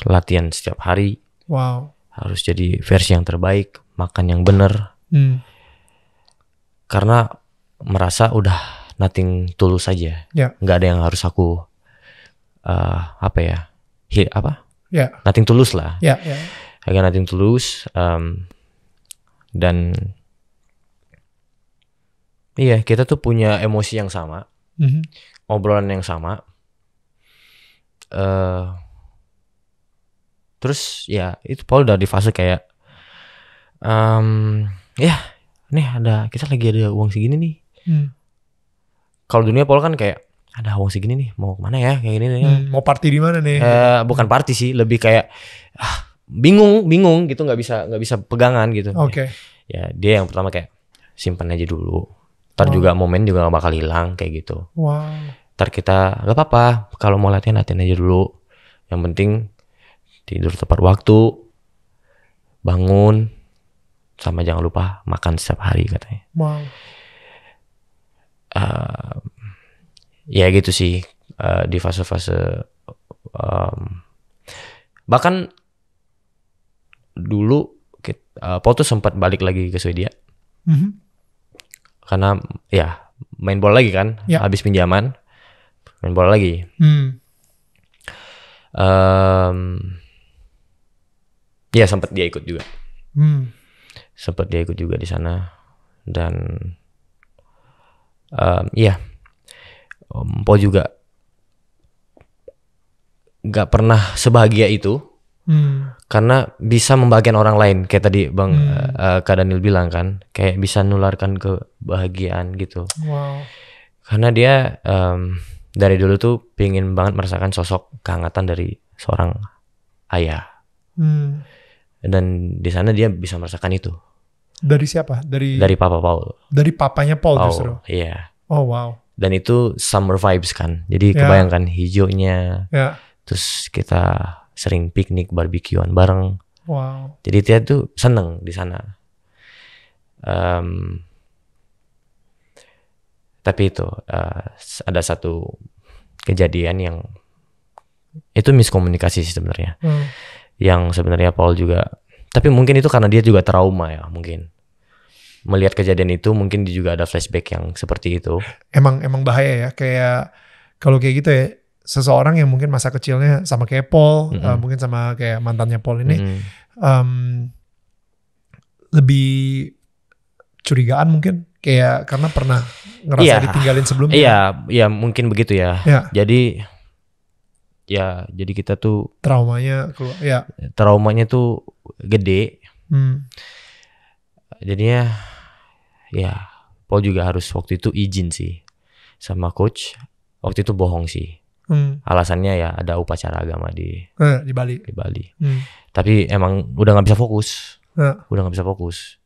latihan setiap hari. Wow. Harus jadi versi yang terbaik, makan yang bener. Hmm karena merasa udah nothing tulus aja yeah. nggak ada yang harus aku uh, apa ya hit apa yeah. nothing tulus lah yeah, yeah. agak nothing tulus um, dan iya kita tuh punya emosi yang sama mm-hmm. obrolan yang sama uh, terus ya itu Paul udah di fase kayak um, ya nih ada kita lagi ada uang segini nih hmm. kalau dunia pol kan kayak ada uang segini nih mau kemana ya kayak gini nih ya. hmm, mau party di mana nih eh, bukan party sih lebih kayak ah, bingung bingung gitu nggak bisa nggak bisa pegangan gitu oke okay. ya, dia yang pertama kayak simpan aja dulu ntar wow. juga momen juga gak bakal hilang kayak gitu wow. ntar kita gak apa-apa kalau mau latihan latihan aja dulu yang penting tidur tepat waktu bangun sama jangan lupa makan setiap hari katanya wow uh, ya gitu sih uh, di fase-fase um, bahkan dulu kita, uh, eh, Paul sempat balik lagi ke Swedia mm -hmm. karena ya main bola lagi kan yeah. habis pinjaman main bola lagi mm. um, ya sempat dia ikut juga mm sempat dia ikut juga di sana dan um, ya um, Po juga nggak pernah sebahagia itu hmm. karena bisa membagian orang lain kayak tadi bang hmm. uh, Kak Daniel bilang kan kayak bisa nularkan kebahagiaan gitu wow. karena dia um, dari dulu tuh pingin banget merasakan sosok kehangatan dari seorang ayah hmm. dan di sana dia bisa merasakan itu dari siapa? Dari Dari Papa Paul. Dari papanya Paul, oh, justru. Iya. Oh wow. Dan itu summer vibes kan. Jadi yeah. kebayangkan hijaunya. Yeah. Terus kita sering piknik barbekyuan bareng. Wow. Jadi dia tuh seneng di sana. Um, tapi itu uh, ada satu kejadian yang itu miskomunikasi sebenarnya. Hmm. Yang sebenarnya Paul juga tapi mungkin itu karena dia juga trauma ya mungkin. Melihat kejadian itu mungkin dia juga ada flashback yang seperti itu. Emang emang bahaya ya kayak kalau kayak gitu ya seseorang yang mungkin masa kecilnya sama kayak Paul, mm -hmm. uh, mungkin sama kayak mantannya Paul ini mm -hmm. um, lebih curigaan mungkin kayak karena pernah ngerasa yeah. ditinggalin sebelumnya. Iya, yeah, iya yeah, mungkin begitu ya. Yeah. Jadi ya jadi kita tuh traumanya keluar ya. Traumanya tuh gede hmm. jadinya ya Paul juga harus waktu itu izin sih sama coach waktu itu bohong sih hmm. alasannya ya ada upacara agama di eh, di Bali di Bali hmm. tapi emang udah nggak bisa fokus eh. udah nggak bisa fokus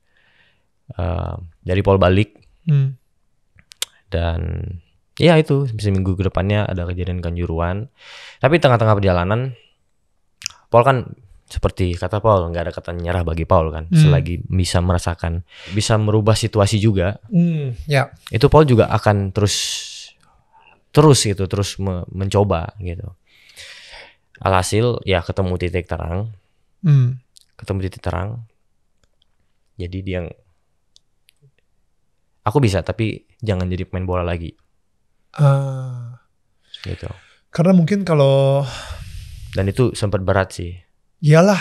uh, ehm, dari Paul balik hmm. dan ya itu seminggu ke depannya ada kejadian kanjuruan tapi tengah-tengah perjalanan Paul kan seperti kata Paul nggak ada kata nyerah bagi Paul kan hmm. selagi bisa merasakan bisa merubah situasi juga hmm, ya itu Paul juga akan terus terus gitu terus me mencoba gitu alhasil ya ketemu titik terang hmm. ketemu titik terang jadi dia aku bisa tapi jangan jadi pemain bola lagi uh, gitu karena mungkin kalau dan itu sempat berat sih Iyalah,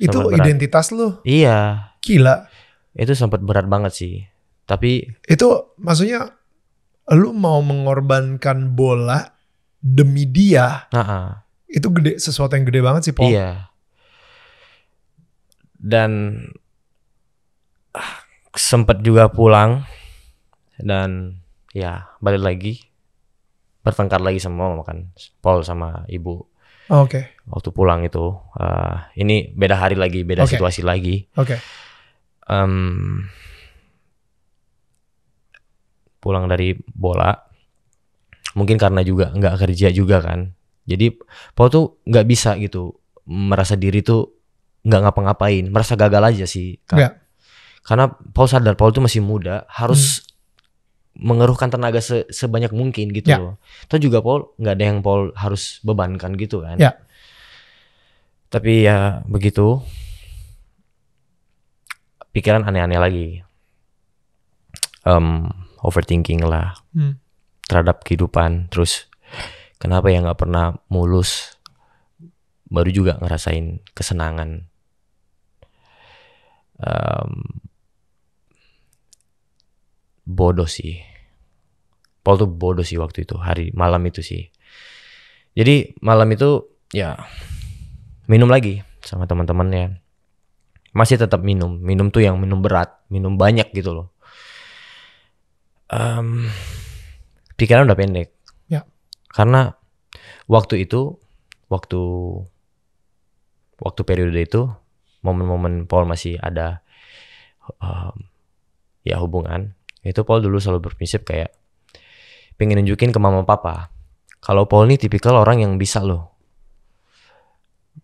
itu berat. identitas lu. Iya. Gila. Itu sempat berat banget sih. Tapi itu maksudnya lu mau mengorbankan bola demi dia. Uh -uh. Itu gede sesuatu yang gede banget sih, Paul. Iya. Dan sempat juga pulang dan ya balik lagi bertengkar lagi sama makan Paul sama ibu Oke. Okay. Waktu pulang itu, uh, ini beda hari lagi, beda okay. situasi lagi. Oke. Okay. Um, pulang dari bola, mungkin karena juga nggak kerja juga kan. Jadi Paul tuh nggak bisa gitu merasa diri tuh nggak ngapa-ngapain, merasa gagal aja sih. Kak. Yeah. Karena Paul sadar Paul tuh masih muda, harus hmm mengeruhkan tenaga se sebanyak mungkin gitu yeah. loh. Toh juga Paul nggak ada yang Paul harus bebankan gitu kan. Yeah. Tapi ya begitu. Pikiran aneh-aneh lagi. Um, overthinking lah hmm. terhadap kehidupan. Terus kenapa ya nggak pernah mulus? Baru juga ngerasain kesenangan. Um, bodoh sih. Paul tuh bodoh sih waktu itu, hari malam itu sih. Jadi malam itu ya minum lagi sama teman-temannya. Masih tetap minum, minum tuh yang minum berat, minum banyak gitu loh. Um, pikiran udah pendek. Ya. Karena waktu itu, waktu waktu periode itu, momen-momen Paul masih ada um, ya hubungan itu Paul dulu selalu berprinsip kayak pengen nunjukin ke mama papa kalau Paul ini tipikal orang yang bisa loh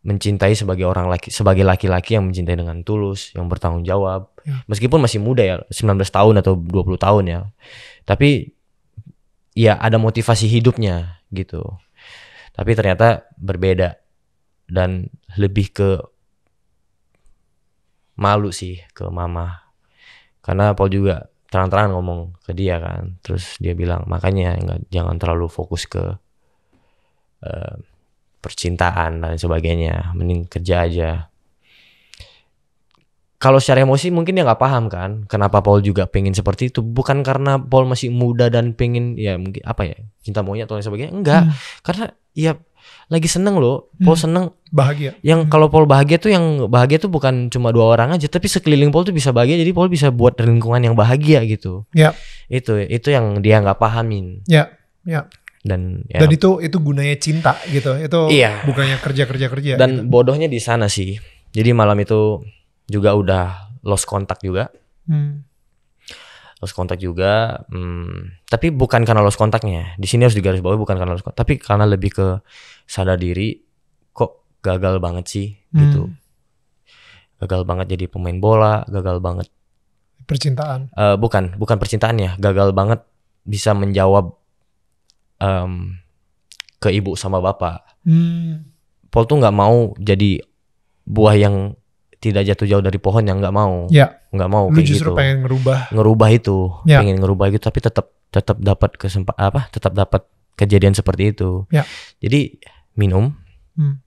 mencintai sebagai orang laki sebagai laki-laki yang mencintai dengan tulus, yang bertanggung jawab. Ya. Meskipun masih muda ya, 19 tahun atau 20 tahun ya. Tapi ya ada motivasi hidupnya gitu. Tapi ternyata berbeda dan lebih ke malu sih ke mama. Karena Paul juga terang-terangan ngomong ke dia kan terus dia bilang makanya enggak, jangan terlalu fokus ke uh, percintaan dan sebagainya mending kerja aja kalau secara emosi mungkin dia nggak paham kan kenapa Paul juga pengen seperti itu bukan karena Paul masih muda dan pengen ya mungkin apa ya cinta maunya atau lain sebagainya enggak hmm. karena ya lagi seneng loh Paul hmm. seneng bahagia yang hmm. kalau Paul bahagia tuh yang bahagia tuh bukan cuma dua orang aja tapi sekeliling Paul tuh bisa bahagia jadi Paul bisa buat lingkungan yang bahagia gitu ya itu itu yang dia nggak pahamin ya ya dan ya, dan itu itu gunanya cinta gitu itu iya. bukannya kerja kerja kerja dan gitu. bodohnya di sana sih jadi malam itu juga udah lost kontak juga hmm lost kontak juga hmm, tapi bukan karena lost kontaknya di sini harus digaris bawah bukan karena lost kontak tapi karena lebih ke sadar diri kok gagal banget sih hmm. gitu gagal banget jadi pemain bola gagal banget percintaan uh, bukan bukan percintaan ya gagal banget bisa menjawab um, ke ibu sama bapak hmm. Paul tuh nggak mau jadi buah yang tidak jatuh jauh dari pohon yang nggak mau ya. nggak mau lu kayak justru gitu. pengen ngerubah ngerubah itu ya. pengen ngerubah gitu tapi tetap tetap dapat kesempat apa tetap dapat kejadian seperti itu ya. jadi minum hmm.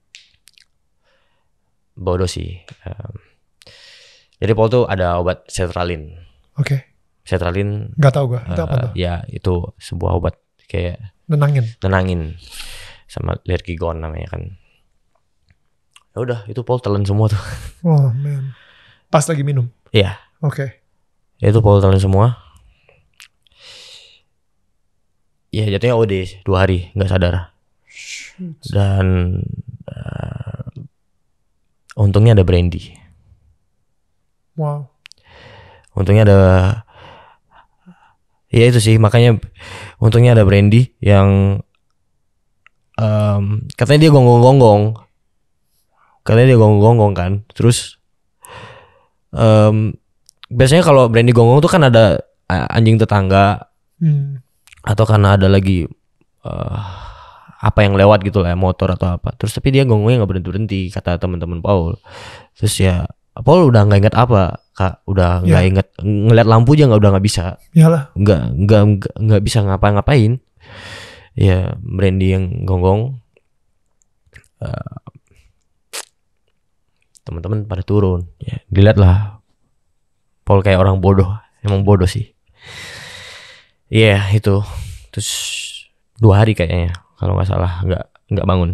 bodoh sih um, jadi Paul tuh ada obat sertralin oke okay. sertralin nggak tahu gue itu uh, apa eh, tuh ya itu sebuah obat kayak Tenangin. Tenangin sama lergigon namanya kan Ya udah itu Paul telan semua tuh. Oh <laughs> man. Pas lagi minum. Iya. Oke. Okay. Ya itu Paul telan semua. Iya jatuhnya OD dua hari nggak sadar. Dan uh, untungnya ada Brandy. Wow. Untungnya ada Iya itu sih makanya untungnya ada Brandy yang um, katanya dia gonggong-gonggong karena dia gonggong-gonggong kan terus um, biasanya kalau Brandy gonggong tuh kan ada anjing tetangga hmm. atau karena ada lagi uh, apa yang lewat gitu lah motor atau apa terus tapi dia gonggongnya nggak berhenti berhenti kata teman-teman Paul terus ya Paul udah nggak inget apa kak udah nggak ya. inget ngeliat lampu aja nggak udah nggak bisa Gak, nggak nggak nggak bisa ngapa-ngapain ya Brandy yang gonggong uh, teman-teman pada turun ya lah Paul kayak orang bodoh emang bodoh sih iya yeah, itu terus dua hari kayaknya kalau nggak salah nggak nggak bangun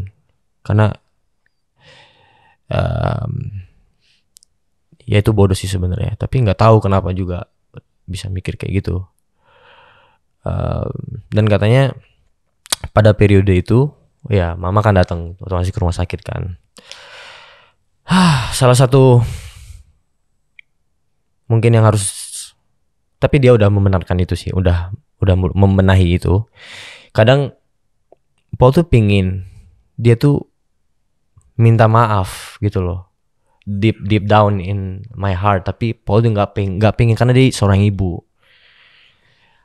karena um, ya itu bodoh sih sebenarnya tapi nggak tahu kenapa juga bisa mikir kayak gitu um, dan katanya pada periode itu ya mama kan datang otomatis ke rumah sakit kan salah satu mungkin yang harus tapi dia udah membenarkan itu sih udah udah membenahi itu kadang Paul tuh pingin dia tuh minta maaf gitu loh deep deep down in my heart tapi Paul tuh nggak ping nggak pingin karena dia seorang ibu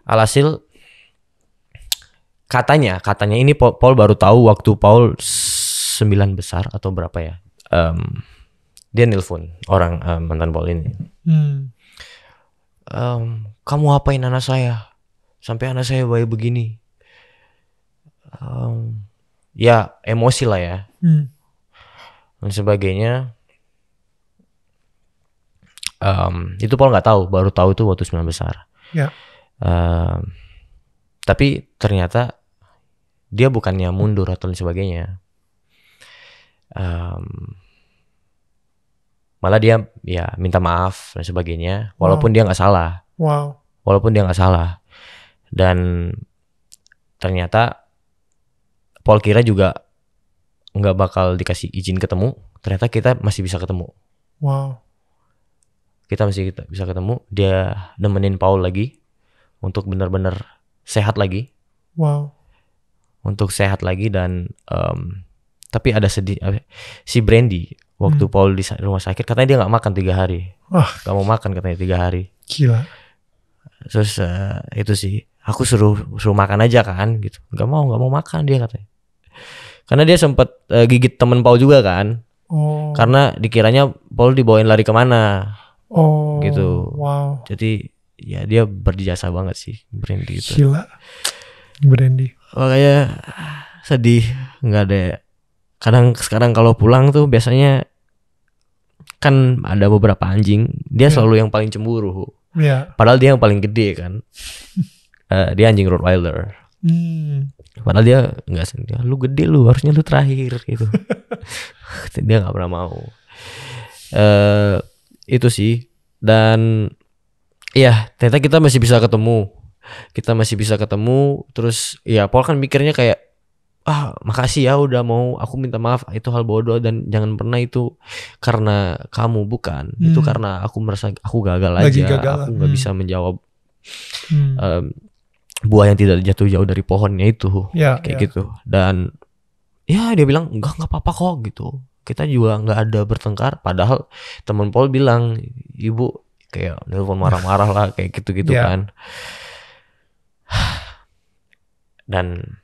alhasil katanya katanya ini Paul baru tahu waktu Paul sembilan besar atau berapa ya um, dia nelpon orang um, mantan Paul ini hmm. um, kamu apain anak saya sampai anak saya bayi begini um, ya emosi lah ya hmm. dan sebagainya um, itu Paul nggak tahu baru tahu itu waktu sembilan besar ya. um, tapi ternyata dia bukannya mundur atau dan sebagainya um, malah dia ya minta maaf dan sebagainya walaupun wow. dia nggak salah wow walaupun dia nggak salah dan ternyata Paul kira juga nggak bakal dikasih izin ketemu ternyata kita masih bisa ketemu wow kita masih bisa ketemu dia nemenin Paul lagi untuk benar-benar sehat lagi wow untuk sehat lagi dan um, tapi ada sedih si Brandy waktu hmm. Paul di rumah sakit katanya dia nggak makan tiga hari wah nggak mau makan katanya tiga hari gila terus uh, itu sih aku suruh suruh makan aja kan gitu Gak mau nggak mau makan dia katanya karena dia sempat uh, eh, gigit temen Paul juga kan oh. karena dikiranya Paul dibawain lari kemana oh gitu wow jadi ya dia berjasa banget sih Brandy gitu. gila Brandy makanya sedih nggak ada kadang sekarang kalau pulang tuh biasanya kan ada beberapa anjing dia yeah. selalu yang paling cemburu yeah. padahal dia yang paling gede kan uh, <laughs> dia anjing rottweiler hmm. padahal dia nggak sendiri ya, lu gede lu harusnya lu terakhir gitu <laughs> dia nggak pernah mau uh, itu sih dan iya ternyata kita masih bisa ketemu kita masih bisa ketemu terus ya Paul kan mikirnya kayak ah makasih ya udah mau aku minta maaf itu hal bodoh dan jangan pernah itu karena kamu bukan hmm. itu karena aku merasa aku gagal Lagi aja gagal. aku nggak hmm. bisa menjawab hmm. um, buah yang tidak jatuh jauh dari pohonnya itu ya, kayak ya. gitu dan ya dia bilang enggak nggak apa-apa kok gitu kita juga nggak ada bertengkar padahal teman Paul bilang ibu kayak nelfon marah-marah lah kayak gitu-gitu ya. kan <sighs> dan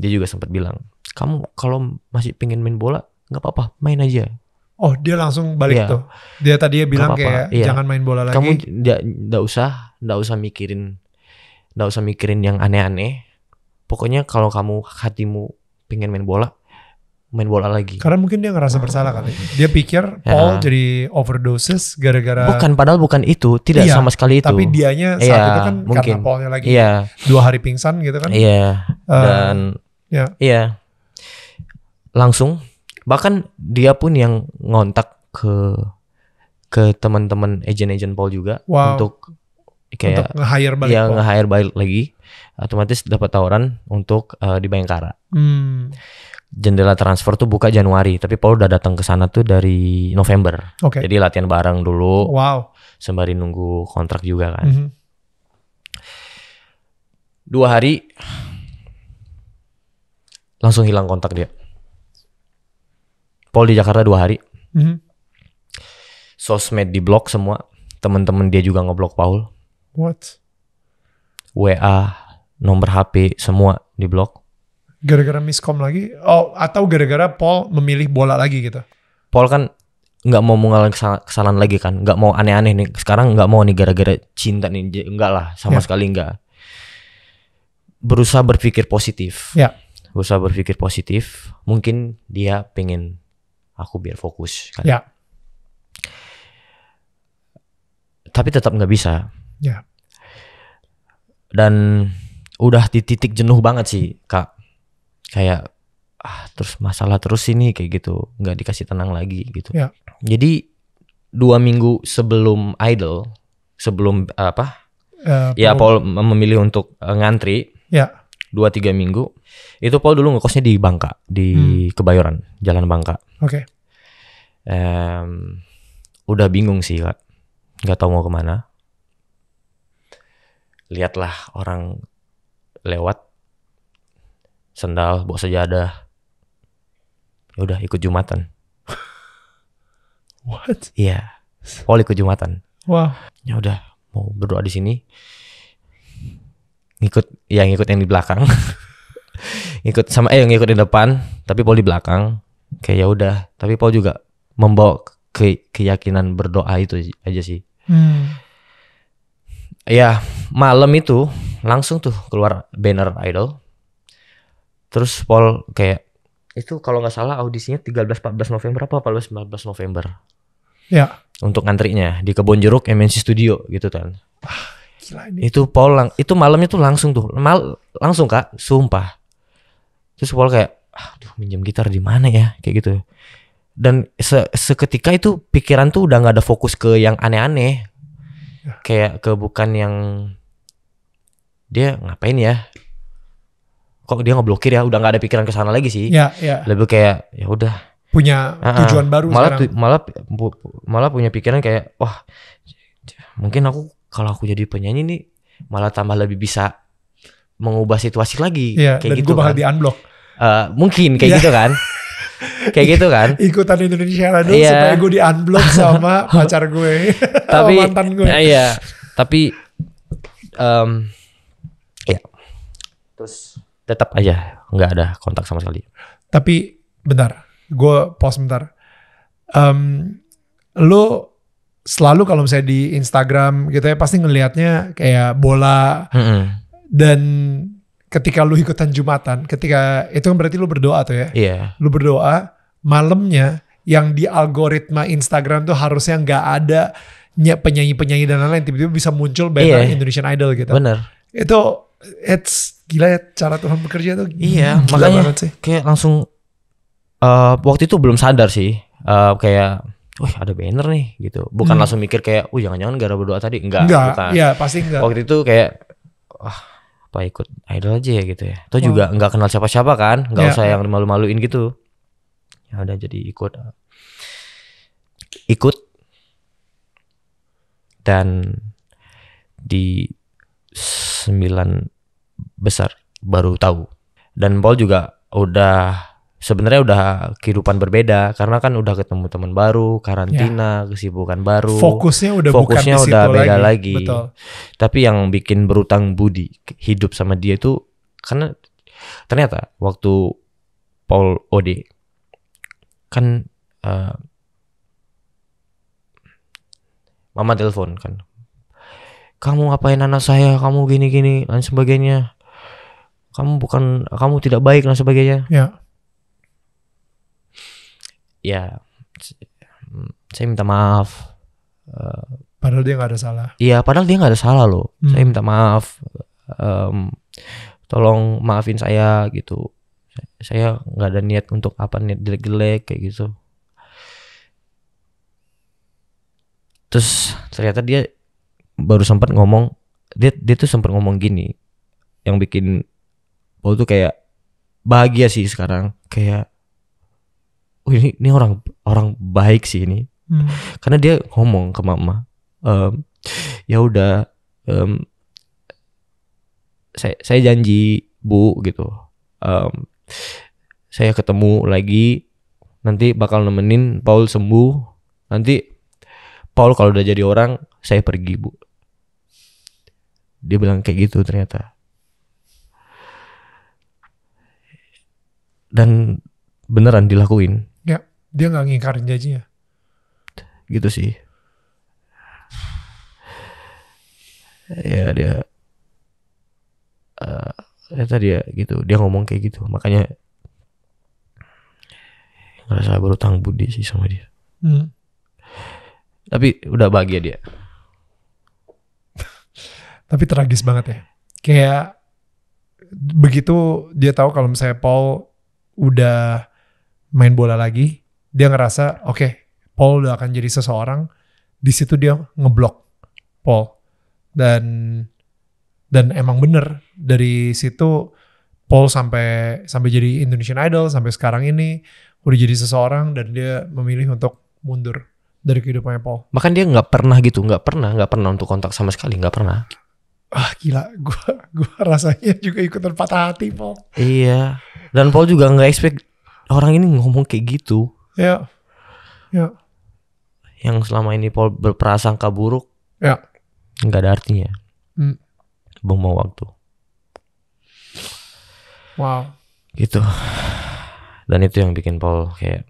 dia juga sempat bilang kamu kalau masih pingin main bola nggak apa-apa main aja oh dia langsung balik yeah. tuh dia tadi bilang apa -apa. kayak yeah. jangan main bola lagi kamu nggak usah nggak usah mikirin nggak usah mikirin yang aneh-aneh pokoknya kalau kamu hatimu pingin main bola main bola lagi. Karena mungkin dia ngerasa bersalah kali. Dia pikir ya. Paul jadi overdosis gara-gara Bukan padahal bukan itu, tidak iya, sama sekali itu. Tapi dianya saat ya, itu kan mungkin. karena Paulnya lagi iya. dua hari pingsan gitu kan. Iya. Eh, Dan uh, Ya. Iya. Langsung. Bahkan dia pun yang ngontak ke ke teman-teman agent-agent Paul juga wow. untuk kayak untuk nge-hire balik ya, nge balik lagi otomatis dapat tawaran untuk uh, di Bayangkara. Hmm. Jendela transfer tuh buka Januari, tapi Paul udah datang ke sana tuh dari November. Okay. Jadi latihan bareng dulu. Wow. Sembari nunggu kontrak juga kan. Mm -hmm. Dua hari langsung hilang kontak dia. Paul di Jakarta dua hari. Mm-hmm. Sosmed blok semua. Temen-temen dia juga ngeblok Paul. What? WA, nomor HP, semua di blok Gara-gara miskom lagi? Oh, atau gara-gara Paul memilih bola lagi gitu? Paul kan nggak mau mengalami kesalahan lagi kan nggak mau aneh-aneh nih sekarang nggak mau nih gara-gara cinta nih enggak lah sama yeah. sekali enggak berusaha berpikir positif yeah berusaha berpikir positif mungkin dia pengen aku biar fokus kan ya. tapi tetap nggak bisa ya. dan udah di titik jenuh banget sih kak kayak ah terus masalah terus ini kayak gitu nggak dikasih tenang lagi gitu ya. jadi dua minggu sebelum idol sebelum eh, apa uh, ya Paul memilih untuk uh, ngantri ya dua tiga minggu itu Paul dulu ngekosnya di Bangka di hmm. Kebayoran Jalan Bangka oke okay. um, udah bingung sih kak nggak tahu mau kemana lihatlah orang lewat sendal bawa sejadah ya udah ikut jumatan <laughs> what iya yeah. Paul ikut jumatan wow ya udah mau berdoa di sini ngikut ya ngikut yang di belakang <laughs> ngikut sama eh yang ngikut di depan tapi Paul di belakang kayak ya udah tapi Paul juga membawa ke keyakinan berdoa itu aja sih hmm. ya malam itu langsung tuh keluar banner idol terus Paul kayak itu kalau nggak salah audisinya 13 14 November apa 14 19 November ya untuk ngantrinya di kebun jeruk MNC Studio gitu kan Gila, ini. Itu Paul lang itu malamnya tuh langsung tuh. Mal langsung Kak, sumpah. Terus Paul kayak aduh minjem gitar di mana ya kayak gitu. Dan se seketika itu pikiran tuh udah nggak ada fokus ke yang aneh-aneh. Ya. Kayak ke bukan yang dia ngapain ya? Kok dia ngeblokir ya? Udah nggak ada pikiran ke sana lagi sih. Ya, ya. Lebih kayak ya udah punya tujuan uh, uh, baru malah tu, malah malah punya pikiran kayak wah mungkin aku kalau aku jadi penyanyi nih malah tambah lebih bisa mengubah situasi lagi yeah, kayak dan gitu gue bakal kan. di unblock uh, mungkin kayak yeah. gitu kan kayak gitu kan <laughs> ikutan Indonesia Idol yeah. supaya gue di unblock sama <laughs> pacar gue <laughs> tapi mantan gue nah, iya. tapi um, ya terus tetap aja nggak ada kontak sama sekali tapi benar gue pause sebentar um, lo selalu kalau misalnya di Instagram gitu ya pasti ngelihatnya kayak bola mm -hmm. dan ketika lu ikutan jumatan, ketika itu kan berarti lu berdoa tuh ya. Yeah. Lu berdoa malamnya yang di algoritma Instagram tuh harusnya nggak ada penyanyi-penyanyi dan lain-lain tiba-tiba bisa muncul banner yeah. Indonesian Idol gitu. Bener. Itu it's gila ya cara Tuhan bekerja tuh. Iya, makanya sih. kayak langsung uh, waktu itu belum sadar sih. Uh, kayak wah ada banner nih gitu. Bukan hmm. langsung mikir kayak, "Uh, jangan-jangan gara berdoa tadi." Enggak, enggak gitu kan. Iya, pasti enggak. Waktu itu kayak wah, apa ikut idol aja ya gitu ya. Atau juga enggak kenal siapa-siapa kan, enggak ya. usah yang malu-maluin gitu. Ya udah jadi ikut eh, ikut dan di sembilan besar baru tahu. Dan Paul juga udah sebenarnya udah kehidupan berbeda karena kan udah ketemu teman baru, karantina, ya. kesibukan baru. Fokusnya udah fokusnya bukan udah beda lagi. lagi. Tapi yang bikin berutang budi hidup sama dia itu karena ternyata waktu Paul Ode kan uh, mama telepon kan kamu ngapain anak saya kamu gini gini dan sebagainya kamu bukan kamu tidak baik dan sebagainya ya ya saya minta maaf eh, padahal dia nggak ada salah iya padahal dia nggak ada salah loh hmm. saya minta maaf um, tolong maafin saya gitu saya nggak ada niat untuk apa niat jelek-jelek kayak gitu terus ternyata dia baru sempat ngomong dia dia tuh sempat ngomong gini yang bikin Paul tuh kayak bahagia sih sekarang kayak oh ini ini orang orang baik sih ini hmm. karena dia ngomong ke mama um, ya udah um, saya saya janji bu gitu um, saya ketemu lagi nanti bakal nemenin Paul sembuh nanti Paul kalau udah jadi orang saya pergi bu dia bilang kayak gitu ternyata dan beneran dilakuin dia nggak ngingkarin janjinya gitu sih ya dia uh, tadi ya gitu dia ngomong kayak gitu makanya ngerasa tanggung budi sih sama dia hmm. tapi udah bahagia dia tapi tragis banget ya kayak begitu dia tahu kalau misalnya Paul udah main bola lagi dia ngerasa oke okay, Paul udah akan jadi seseorang di situ dia ngeblok Paul dan dan emang bener dari situ Paul sampai sampai jadi Indonesian Idol sampai sekarang ini udah jadi seseorang dan dia memilih untuk mundur dari kehidupannya Paul. Bahkan dia nggak pernah gitu, nggak pernah, nggak pernah untuk kontak sama sekali, nggak pernah. Ah gila, gua gua <laughs> rasanya juga ikutan patah hati Paul. Iya, dan Paul juga nggak expect orang ini ngomong kayak gitu. Ya. Ya. Yang selama ini Paul berprasangka buruk. Ya. Nggak ada artinya. Hmm. waktu. Wow. Gitu. Dan itu yang bikin Paul kayak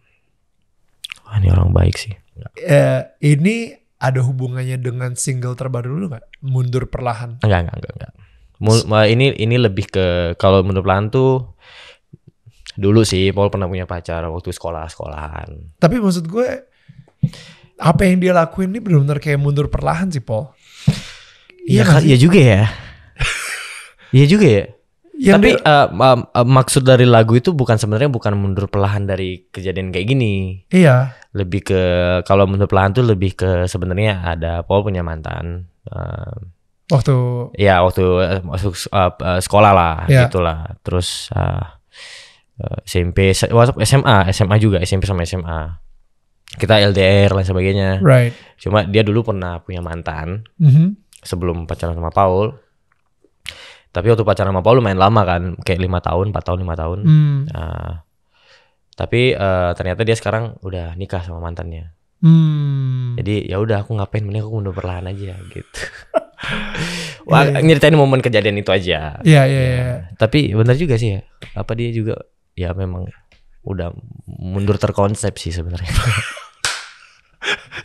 Wah, ini orang baik sih. Eh, ini ada hubungannya dengan single terbaru lu nggak? Mundur perlahan. Enggak, enggak, enggak, enggak. Mul, ini ini lebih ke kalau mundur perlahan tuh Dulu sih Paul pernah punya pacar waktu sekolah-sekolahan. Tapi maksud gue apa yang dia lakuin ini benar-benar kayak mundur perlahan sih Paul. Iya ya, Iya juga ya. Iya <laughs> juga ya. Yang Tapi dia, uh, uh, uh, maksud dari lagu itu bukan sebenarnya bukan mundur perlahan dari kejadian kayak gini. Iya. Lebih ke kalau mundur perlahan tuh lebih ke sebenarnya ada Paul punya mantan. Uh, waktu. Ya waktu uh, uh, sekolah lah, yeah. gitulah. Terus uh, Eh, SMP WhatsApp SMA SMA juga SMP sama SMA kita LDR lain sebagainya right. cuma dia dulu pernah punya mantan mm-hmm. sebelum pacaran sama Paul tapi waktu pacaran sama Paul lumayan lama kan kayak lima tahun empat tahun lima tahun mm. uh, tapi uh, ternyata dia sekarang udah nikah sama mantannya mm. jadi ya udah aku ngapain mending aku mundur perlahan aja gitu <laughs> Wah, yeah, yeah. nyeritain momen kejadian itu aja. Iya, yeah, iya, ya. iya. Tapi benar juga sih ya. Apa dia juga ya memang udah mundur terkonsep sih sebenarnya. <laughs>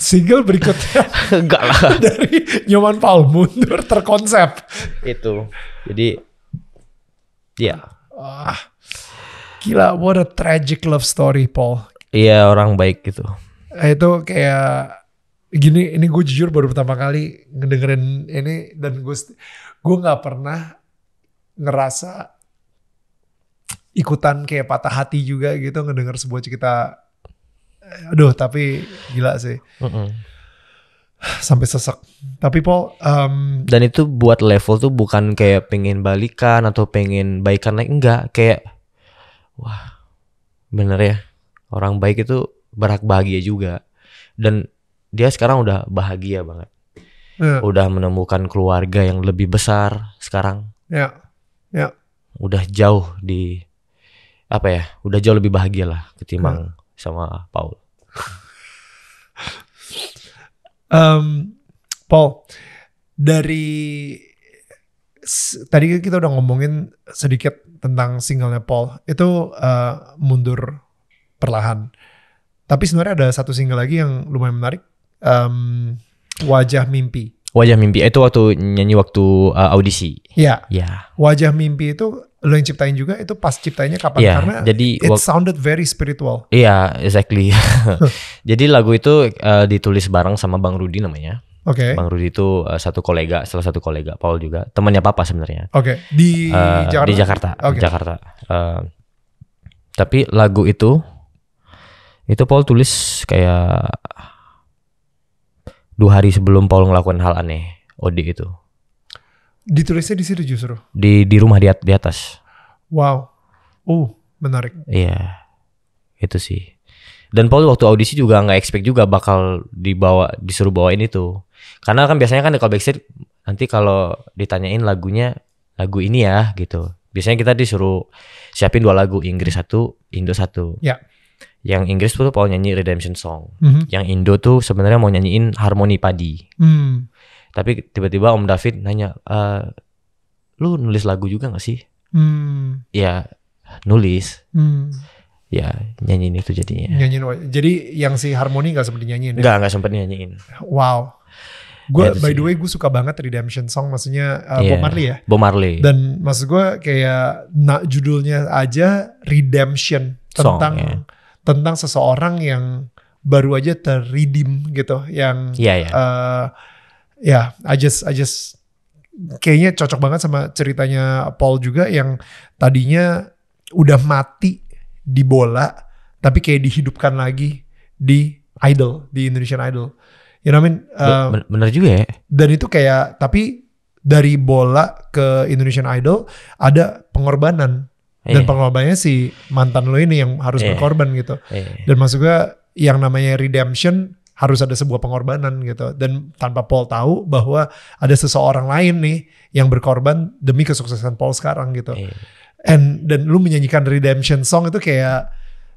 Single berikutnya <laughs> enggak lah <laughs> dari Nyoman Paul mundur terkonsep itu. Jadi ya. Ah, gila, what a tragic love story, Paul. Iya orang baik gitu. Eh, itu kayak gini ini gue jujur baru pertama kali ngedengerin ini dan gue gue nggak pernah ngerasa ikutan kayak patah hati juga gitu ngedengar sebuah cerita aduh tapi gila sih mm -mm. sampai sesek tapi Paul um, dan itu buat level tuh bukan kayak pengen balikan atau pengen baikan lagi enggak kayak wah bener ya orang baik itu berak bahagia juga dan dia sekarang udah bahagia banget yeah. udah menemukan keluarga yang lebih besar sekarang ya yeah. ya yeah. udah jauh di apa ya udah jauh lebih bahagia lah ketimbang hmm. sama Paul. um, Paul dari tadi kan kita udah ngomongin sedikit tentang singlenya Paul itu uh, mundur perlahan. Tapi sebenarnya ada satu single lagi yang lumayan menarik um, wajah mimpi. Wajah mimpi eh, itu waktu nyanyi waktu uh, audisi. Iya. Iya. Wajah mimpi itu lo yang ciptain juga itu pas ciptainnya kapan ya, karena jadi it sounded very spiritual. Iya, exactly. <laughs> <laughs> jadi lagu itu uh, ditulis bareng sama Bang Rudi namanya. Oke. Okay. Bang Rudi itu uh, satu kolega, salah satu kolega Paul juga, temannya papa sebenarnya. Oke. Okay. Di uh, Jakarta. Di Jakarta. Okay. Jakarta. Uh, tapi lagu itu itu Paul tulis kayak dua hari sebelum Paul ngelakuin hal aneh Odi itu ditulisnya di situ justru di di rumah di, at di atas wow uh menarik iya itu sih dan Paul waktu audisi juga nggak expect juga bakal dibawa disuruh bawain itu karena kan biasanya kan di backstage nanti kalau ditanyain lagunya lagu ini ya gitu biasanya kita disuruh siapin dua lagu Inggris satu Indo satu ya yang Inggris tuh mau nyanyi redemption song, mm-hmm. yang Indo tuh sebenarnya mau nyanyiin harmoni padi. Mm. Tapi tiba-tiba Om David nanya, e, lu nulis lagu juga gak sih? Mm. Ya nulis. Mm. Ya nyanyiin itu jadinya. Nyanyiin, jadi yang si harmoni gak sempet nyanyiin? Ya? Gak, sempet nyanyiin. Wow. Gue ya, by the way gue suka banget redemption song maksudnya uh, eh, yeah, Bob iya. Marley ya. Bob Marley. Dan maksud gue kayak nah, judulnya aja redemption tentang song, ya. yeah tentang seseorang yang baru aja terredeem gitu yang iya, iya. Eh, ya yeah, yeah. uh, yeah, I just I just kayaknya cocok banget sama ceritanya Paul juga yang tadinya udah mati di bola tapi kayak dihidupkan lagi di Idol di Indonesian Idol you know what I mean uh, eh, benar juga ya dan itu kayak tapi dari bola ke Indonesian Idol ada pengorbanan dan yeah. pengorbanannya si mantan lo ini yang harus yeah. berkorban gitu. Yeah. Dan maksud gue yang namanya redemption harus ada sebuah pengorbanan gitu dan tanpa Paul tahu bahwa ada seseorang lain nih yang berkorban demi kesuksesan Paul sekarang gitu yeah. and dan lu menyanyikan redemption song itu kayak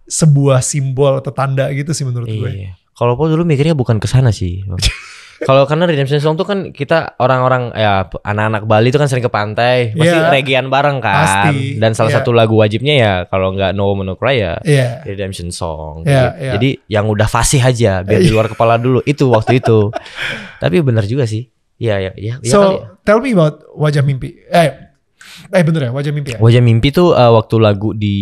sebuah simbol atau tanda gitu sih menurut yeah. gue iya. kalau Paul dulu mikirnya bukan ke sana sih <laughs> Kalau karena redemption song tuh kan kita orang-orang ya anak-anak Bali itu kan sering ke pantai, pasti yeah. regian bareng kan. Pasti. Dan salah yeah. satu lagu wajibnya ya kalau nggak No Woman No Cry ya yeah. redemption song. Yeah, yeah. Jadi yang udah fasih aja biar di luar kepala dulu itu waktu itu. <laughs> Tapi benar juga sih. Iya, ya, ya. So, ya. tell me about wajah mimpi. Eh, eh bener ya, wajah mimpi ya. Wajah mimpi tuh uh, waktu lagu di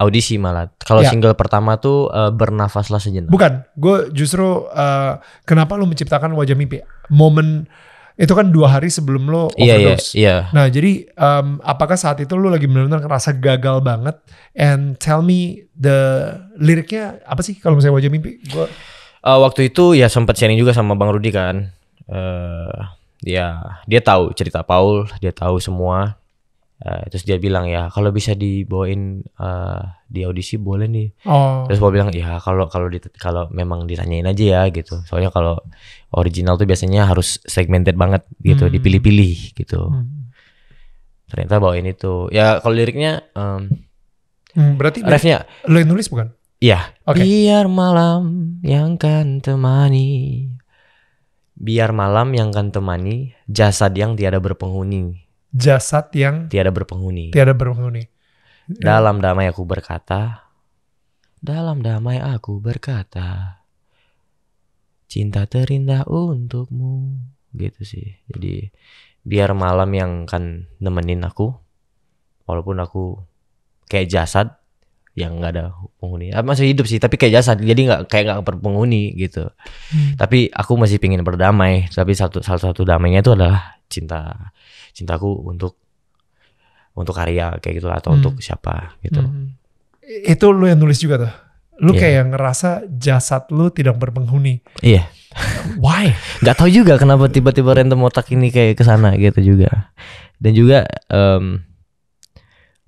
audisi malah. Kalau ya. single pertama tuh uh, bernafaslah sejenak. Bukan, gue justru uh, kenapa lu menciptakan wajah mimpi? Momen itu kan dua hari sebelum lo overdose. Iya, iya, iya. Nah jadi um, apakah saat itu lo lagi benar-benar ngerasa gagal banget? And tell me the liriknya apa sih kalau misalnya wajah mimpi? Gua... Uh, waktu itu ya sempat sharing juga sama Bang Rudi kan. Uh, dia ya, dia tahu cerita Paul, dia tahu semua. Uh, terus dia bilang ya kalau bisa dibawain uh, di audisi boleh nih. Oh. Terus gue bilang ya kalau kalau kalau memang ditanyain aja ya gitu. Soalnya kalau original tuh biasanya harus segmented banget gitu, hmm. dipilih-pilih gitu. Hmm. Ternyata bawain itu. Ya kalau liriknya um, hmm, berarti refnya lo yang nulis bukan? Iya. Okay. Biar malam yang kan temani. Biar malam yang kan temani jasad yang tiada berpenghuni jasad yang tiada berpenghuni. Tiada berpenghuni. Dalam damai aku berkata, dalam damai aku berkata, cinta terindah untukmu gitu sih. Jadi biar malam yang kan nemenin aku, walaupun aku kayak jasad yang nggak ada penghuni, ah, masih hidup sih, tapi kayak jasad, jadi nggak kayak nggak berpenghuni gitu. Hmm. Tapi aku masih pingin berdamai, tapi satu salah satu damainya itu adalah cinta cintaku untuk untuk karya kayak gitu atau hmm. untuk siapa gitu. Hmm. Itu lu yang nulis juga tuh. Lu yeah. kayak ngerasa jasad lu tidak berpenghuni. Iya. Yeah. Why? <laughs> Gak tau juga kenapa tiba-tiba random otak ini kayak ke sana gitu juga. Dan juga um,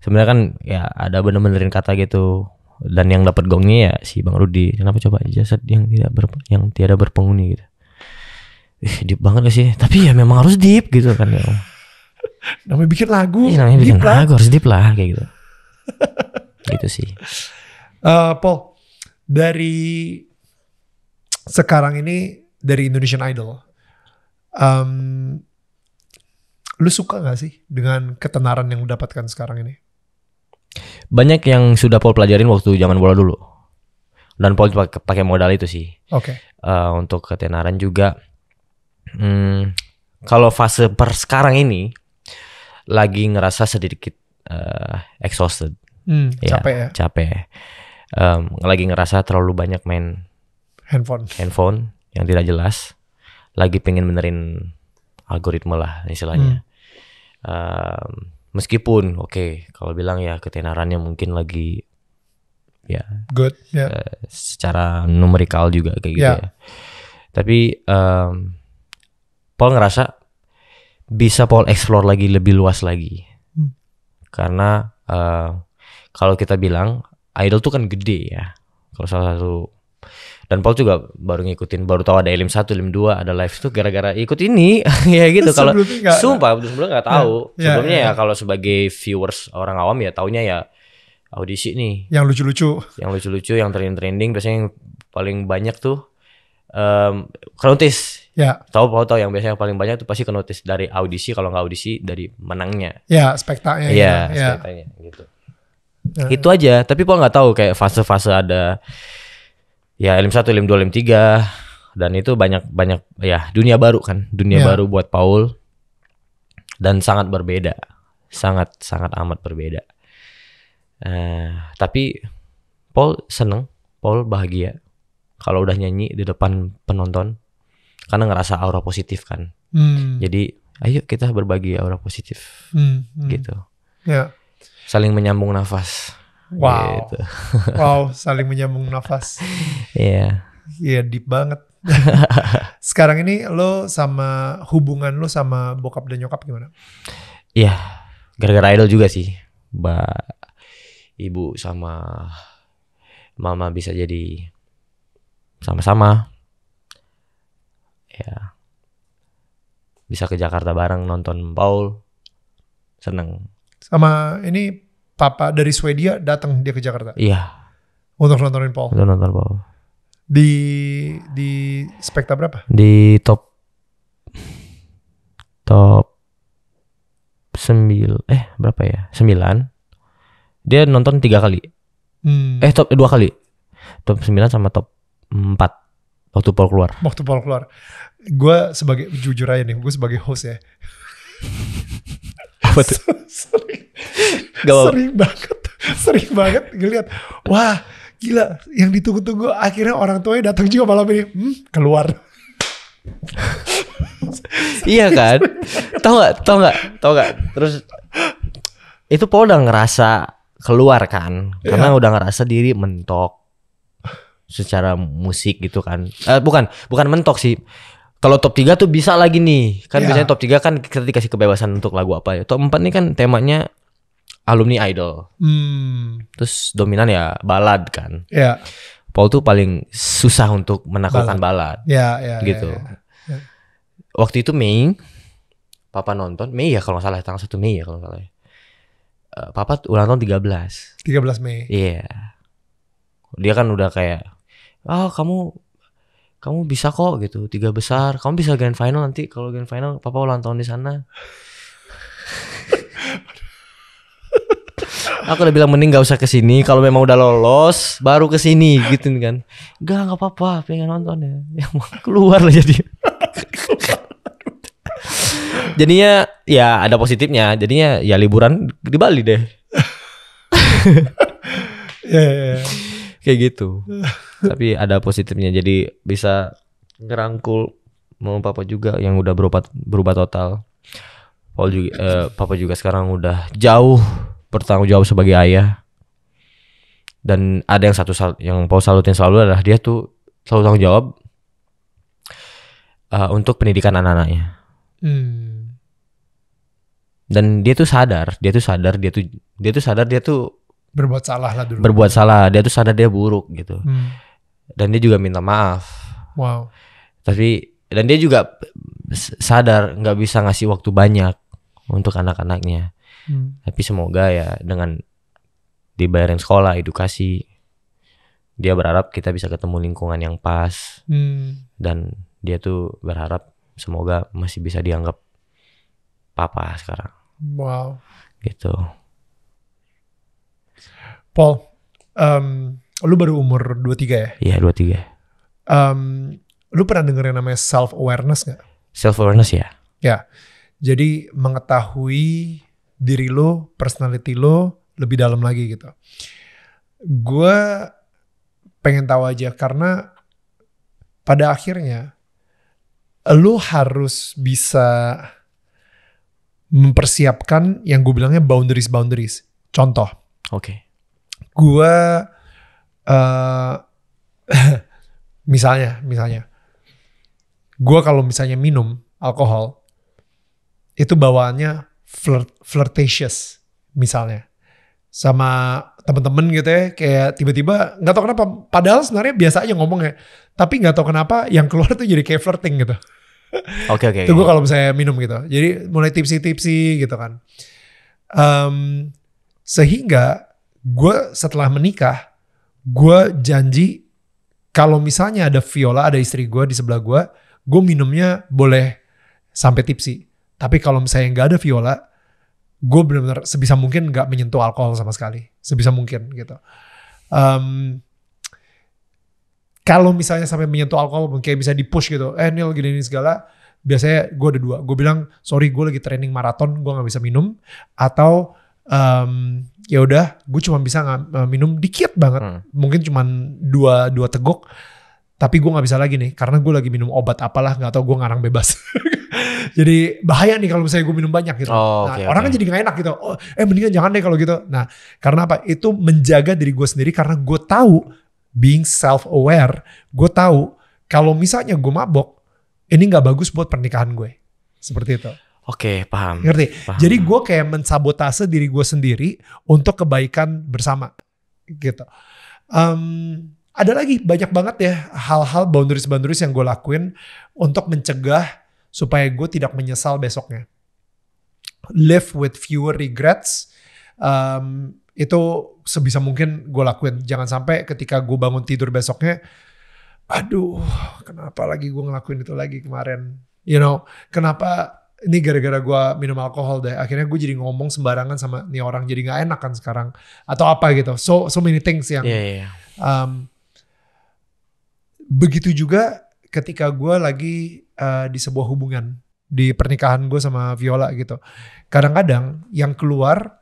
sebenarnya kan ya ada bener-benerin kata gitu dan yang dapat gongnya ya si Bang Rudi. Kenapa coba jasad yang tidak ber, yang tiada berpenghuni gitu. Ih, deep banget gak sih? Tapi ya memang harus deep gitu kan ya. namanya bikin lagu. ih, iya, namanya bikin lah. lagu harus deep lah kayak gitu. gitu sih. Uh, Paul, dari sekarang ini dari Indonesian Idol, um, lu suka gak sih dengan ketenaran yang lu dapatkan sekarang ini? Banyak yang sudah Paul pelajarin waktu zaman bola dulu. Dan Paul pakai modal itu sih. Oke. Okay. Uh, eh, untuk ketenaran juga hmm, kalau fase per sekarang ini lagi ngerasa sedikit uh, exhausted, hmm, ya, capek, ya? capek. Um, lagi ngerasa terlalu banyak main handphone, handphone yang tidak jelas. Lagi pengen benerin algoritma lah istilahnya. Hmm. Um, meskipun oke okay, kalau bilang ya ketenarannya mungkin lagi ya good yeah. Ya. uh, secara numerikal juga kayak gitu ya, ya. tapi um, Paul ngerasa bisa Paul explore lagi lebih luas lagi. Hmm. Karena uh, kalau kita bilang idol tuh kan gede ya. Kalau salah satu dan Paul juga baru ngikutin baru tahu ada Elim satu Elim dua ada live itu gara-gara ikut ini <laughs> ya gitu kalau sumpah sebelumnya nggak nah, tahu. Ya, ya sebelumnya ya, ya, ya kalau sebagai viewers orang awam ya taunya ya audisi nih. Yang lucu-lucu. Yang lucu-lucu, yang trending-trending biasanya yang paling banyak tuh um, kenotis. Ya. Tahu tahu tahu yang biasanya paling banyak itu pasti kenotis dari audisi kalau nggak audisi dari menangnya. Ya, spektaknya. Gitu. Iya, ya. spektaknya gitu. Ya. Itu aja, tapi gua nggak tahu kayak fase-fase ada ya lim 1, lim 2, lim 3 dan itu banyak banyak ya dunia baru kan, dunia ya. baru buat Paul dan sangat berbeda. Sangat sangat amat berbeda. Uh, tapi Paul seneng, Paul bahagia kalau udah nyanyi di depan penonton karena ngerasa aura positif kan hmm. jadi ayo kita berbagi aura positif hmm, hmm. gitu ya saling menyambung nafas wow gitu. <laughs> wow saling menyambung nafas iya yeah. iya yeah, deep banget <laughs> sekarang ini lo sama hubungan lo sama bokap dan nyokap gimana iya gara-gara idol juga sih mbak ibu sama mama bisa jadi sama-sama ya bisa ke Jakarta bareng nonton Paul seneng sama ini papa dari Swedia datang dia ke Jakarta iya untuk nontonin Paul untuk nonton Paul di di spekta berapa di top top sembil eh berapa ya sembilan dia nonton tiga kali hmm. eh top dua kali top sembilan sama top waktu Paul keluar. Waktu Paul keluar. Gue sebagai jujur aja nih, gue sebagai host ya. Apa tuh? sering, <laughs> sering banget, sering banget ngeliat. Wah, gila yang ditunggu-tunggu akhirnya orang tuanya datang juga malam ini. Hmm, keluar. <laughs> iya kan? Tahu nggak? Tahu nggak? Tahu nggak? Terus itu Paul udah ngerasa keluar kan, karena yeah. udah ngerasa diri mentok secara musik gitu kan. Eh, bukan, bukan mentok sih. Kalau top 3 tuh bisa lagi nih. Kan yeah. biasanya top 3 kan kita dikasih kebebasan untuk lagu apa ya. Top 4 nih kan temanya alumni idol. Hmm. Terus dominan ya balad kan. Iya. Yeah. Paul tuh paling susah untuk menaklukkan balad. Iya, iya, iya. Gitu. Yeah, yeah. Yeah. Waktu itu Mei Papa nonton Mei ya kalau salah tanggal satu Mei ya kalau salah. Ya. Eh, Papa ulang tahun 13. 13 Mei. Iya. Yeah. Dia kan udah kayak ah oh, kamu kamu bisa kok gitu tiga besar kamu bisa grand final nanti kalau grand final papa ulang tahun di sana <laughs> aku udah bilang mending gak usah kesini kalau memang udah lolos baru kesini gitu kan gak nggak apa-apa pengen nonton ya <laughs> Yang mau keluar lah jadi <laughs> jadinya ya ada positifnya jadinya ya liburan di Bali deh ya, ya, ya kayak gitu <laughs> tapi ada positifnya jadi bisa ngerangkul mau papa juga yang udah berubah berubah total Paul juga eh, papa juga sekarang udah jauh bertanggung jawab sebagai ayah dan ada yang satu yang Paul salutin selalu adalah dia tuh selalu tanggung jawab uh, untuk pendidikan anak-anaknya hmm. dan dia tuh sadar dia tuh sadar dia tuh dia tuh sadar dia tuh berbuat salah lah dulu berbuat salah dia tuh sadar dia buruk gitu hmm. dan dia juga minta maaf wow tapi dan dia juga sadar nggak bisa ngasih waktu banyak untuk anak-anaknya hmm. tapi semoga ya dengan dibayarin sekolah edukasi dia berharap kita bisa ketemu lingkungan yang pas hmm. dan dia tuh berharap semoga masih bisa dianggap papa sekarang wow gitu Paul, um, lu baru umur 23 ya? Iya, 23. Um, lu pernah denger yang namanya self awareness gak? Self awareness ya. Ya. Jadi mengetahui diri lu, personality lu lebih dalam lagi gitu. Gue pengen tahu aja karena pada akhirnya lu harus bisa mempersiapkan yang gue bilangnya boundaries boundaries. Contoh. Oke. Okay gua uh, <laughs> misalnya misalnya gua kalau misalnya minum alkohol itu bawaannya flirt flirtatious misalnya sama temen-temen gitu ya kayak tiba-tiba nggak tahu tau kenapa padahal sebenarnya biasa aja ya, tapi nggak tau kenapa yang keluar tuh jadi kayak flirting gitu <laughs> oke oke okay, itu gue kalau misalnya minum gitu jadi mulai tipsi-tipsi gitu kan um, sehingga gue setelah menikah gue janji kalau misalnya ada Viola ada istri gue di sebelah gue gue minumnya boleh sampai tipsi tapi kalau misalnya nggak ada Viola gue benar-benar sebisa mungkin nggak menyentuh alkohol sama sekali sebisa mungkin gitu um, kalau misalnya sampai menyentuh alkohol mungkin bisa di push gitu eh Neil gini ini segala biasanya gue ada dua gue bilang sorry gue lagi training maraton gue nggak bisa minum atau um, ya udah gue cuma bisa nggak eh, minum dikit banget hmm. mungkin cuma dua dua teguk tapi gue nggak bisa lagi nih karena gue lagi minum obat apalah nggak tau gue ngarang bebas <laughs> jadi bahaya nih kalau misalnya gue minum banyak gitu oh, nah, okay. orang kan jadi nggak enak gitu oh, eh mendingan jangan deh kalau gitu nah karena apa itu menjaga diri gue sendiri karena gue tahu being self aware gue tahu kalau misalnya gue mabok ini nggak bagus buat pernikahan gue seperti itu Oke, okay, paham. Ngerti? Paham. Jadi gue kayak mensabotase diri gue sendiri untuk kebaikan bersama, gitu. Um, ada lagi banyak banget ya hal-hal boundaries-boundaries yang gue lakuin untuk mencegah supaya gue tidak menyesal besoknya. Live with fewer regrets. Um, itu sebisa mungkin gue lakuin. Jangan sampai ketika gue bangun tidur besoknya, aduh, kenapa lagi gue ngelakuin itu lagi kemarin? You know, kenapa ini gara-gara gue minum alkohol deh akhirnya gue jadi ngomong sembarangan sama nih orang jadi nggak enak kan sekarang atau apa gitu so so many things yang yeah, yeah. Iya. Um, begitu juga ketika gue lagi uh, di sebuah hubungan di pernikahan gue sama Viola gitu kadang-kadang yang keluar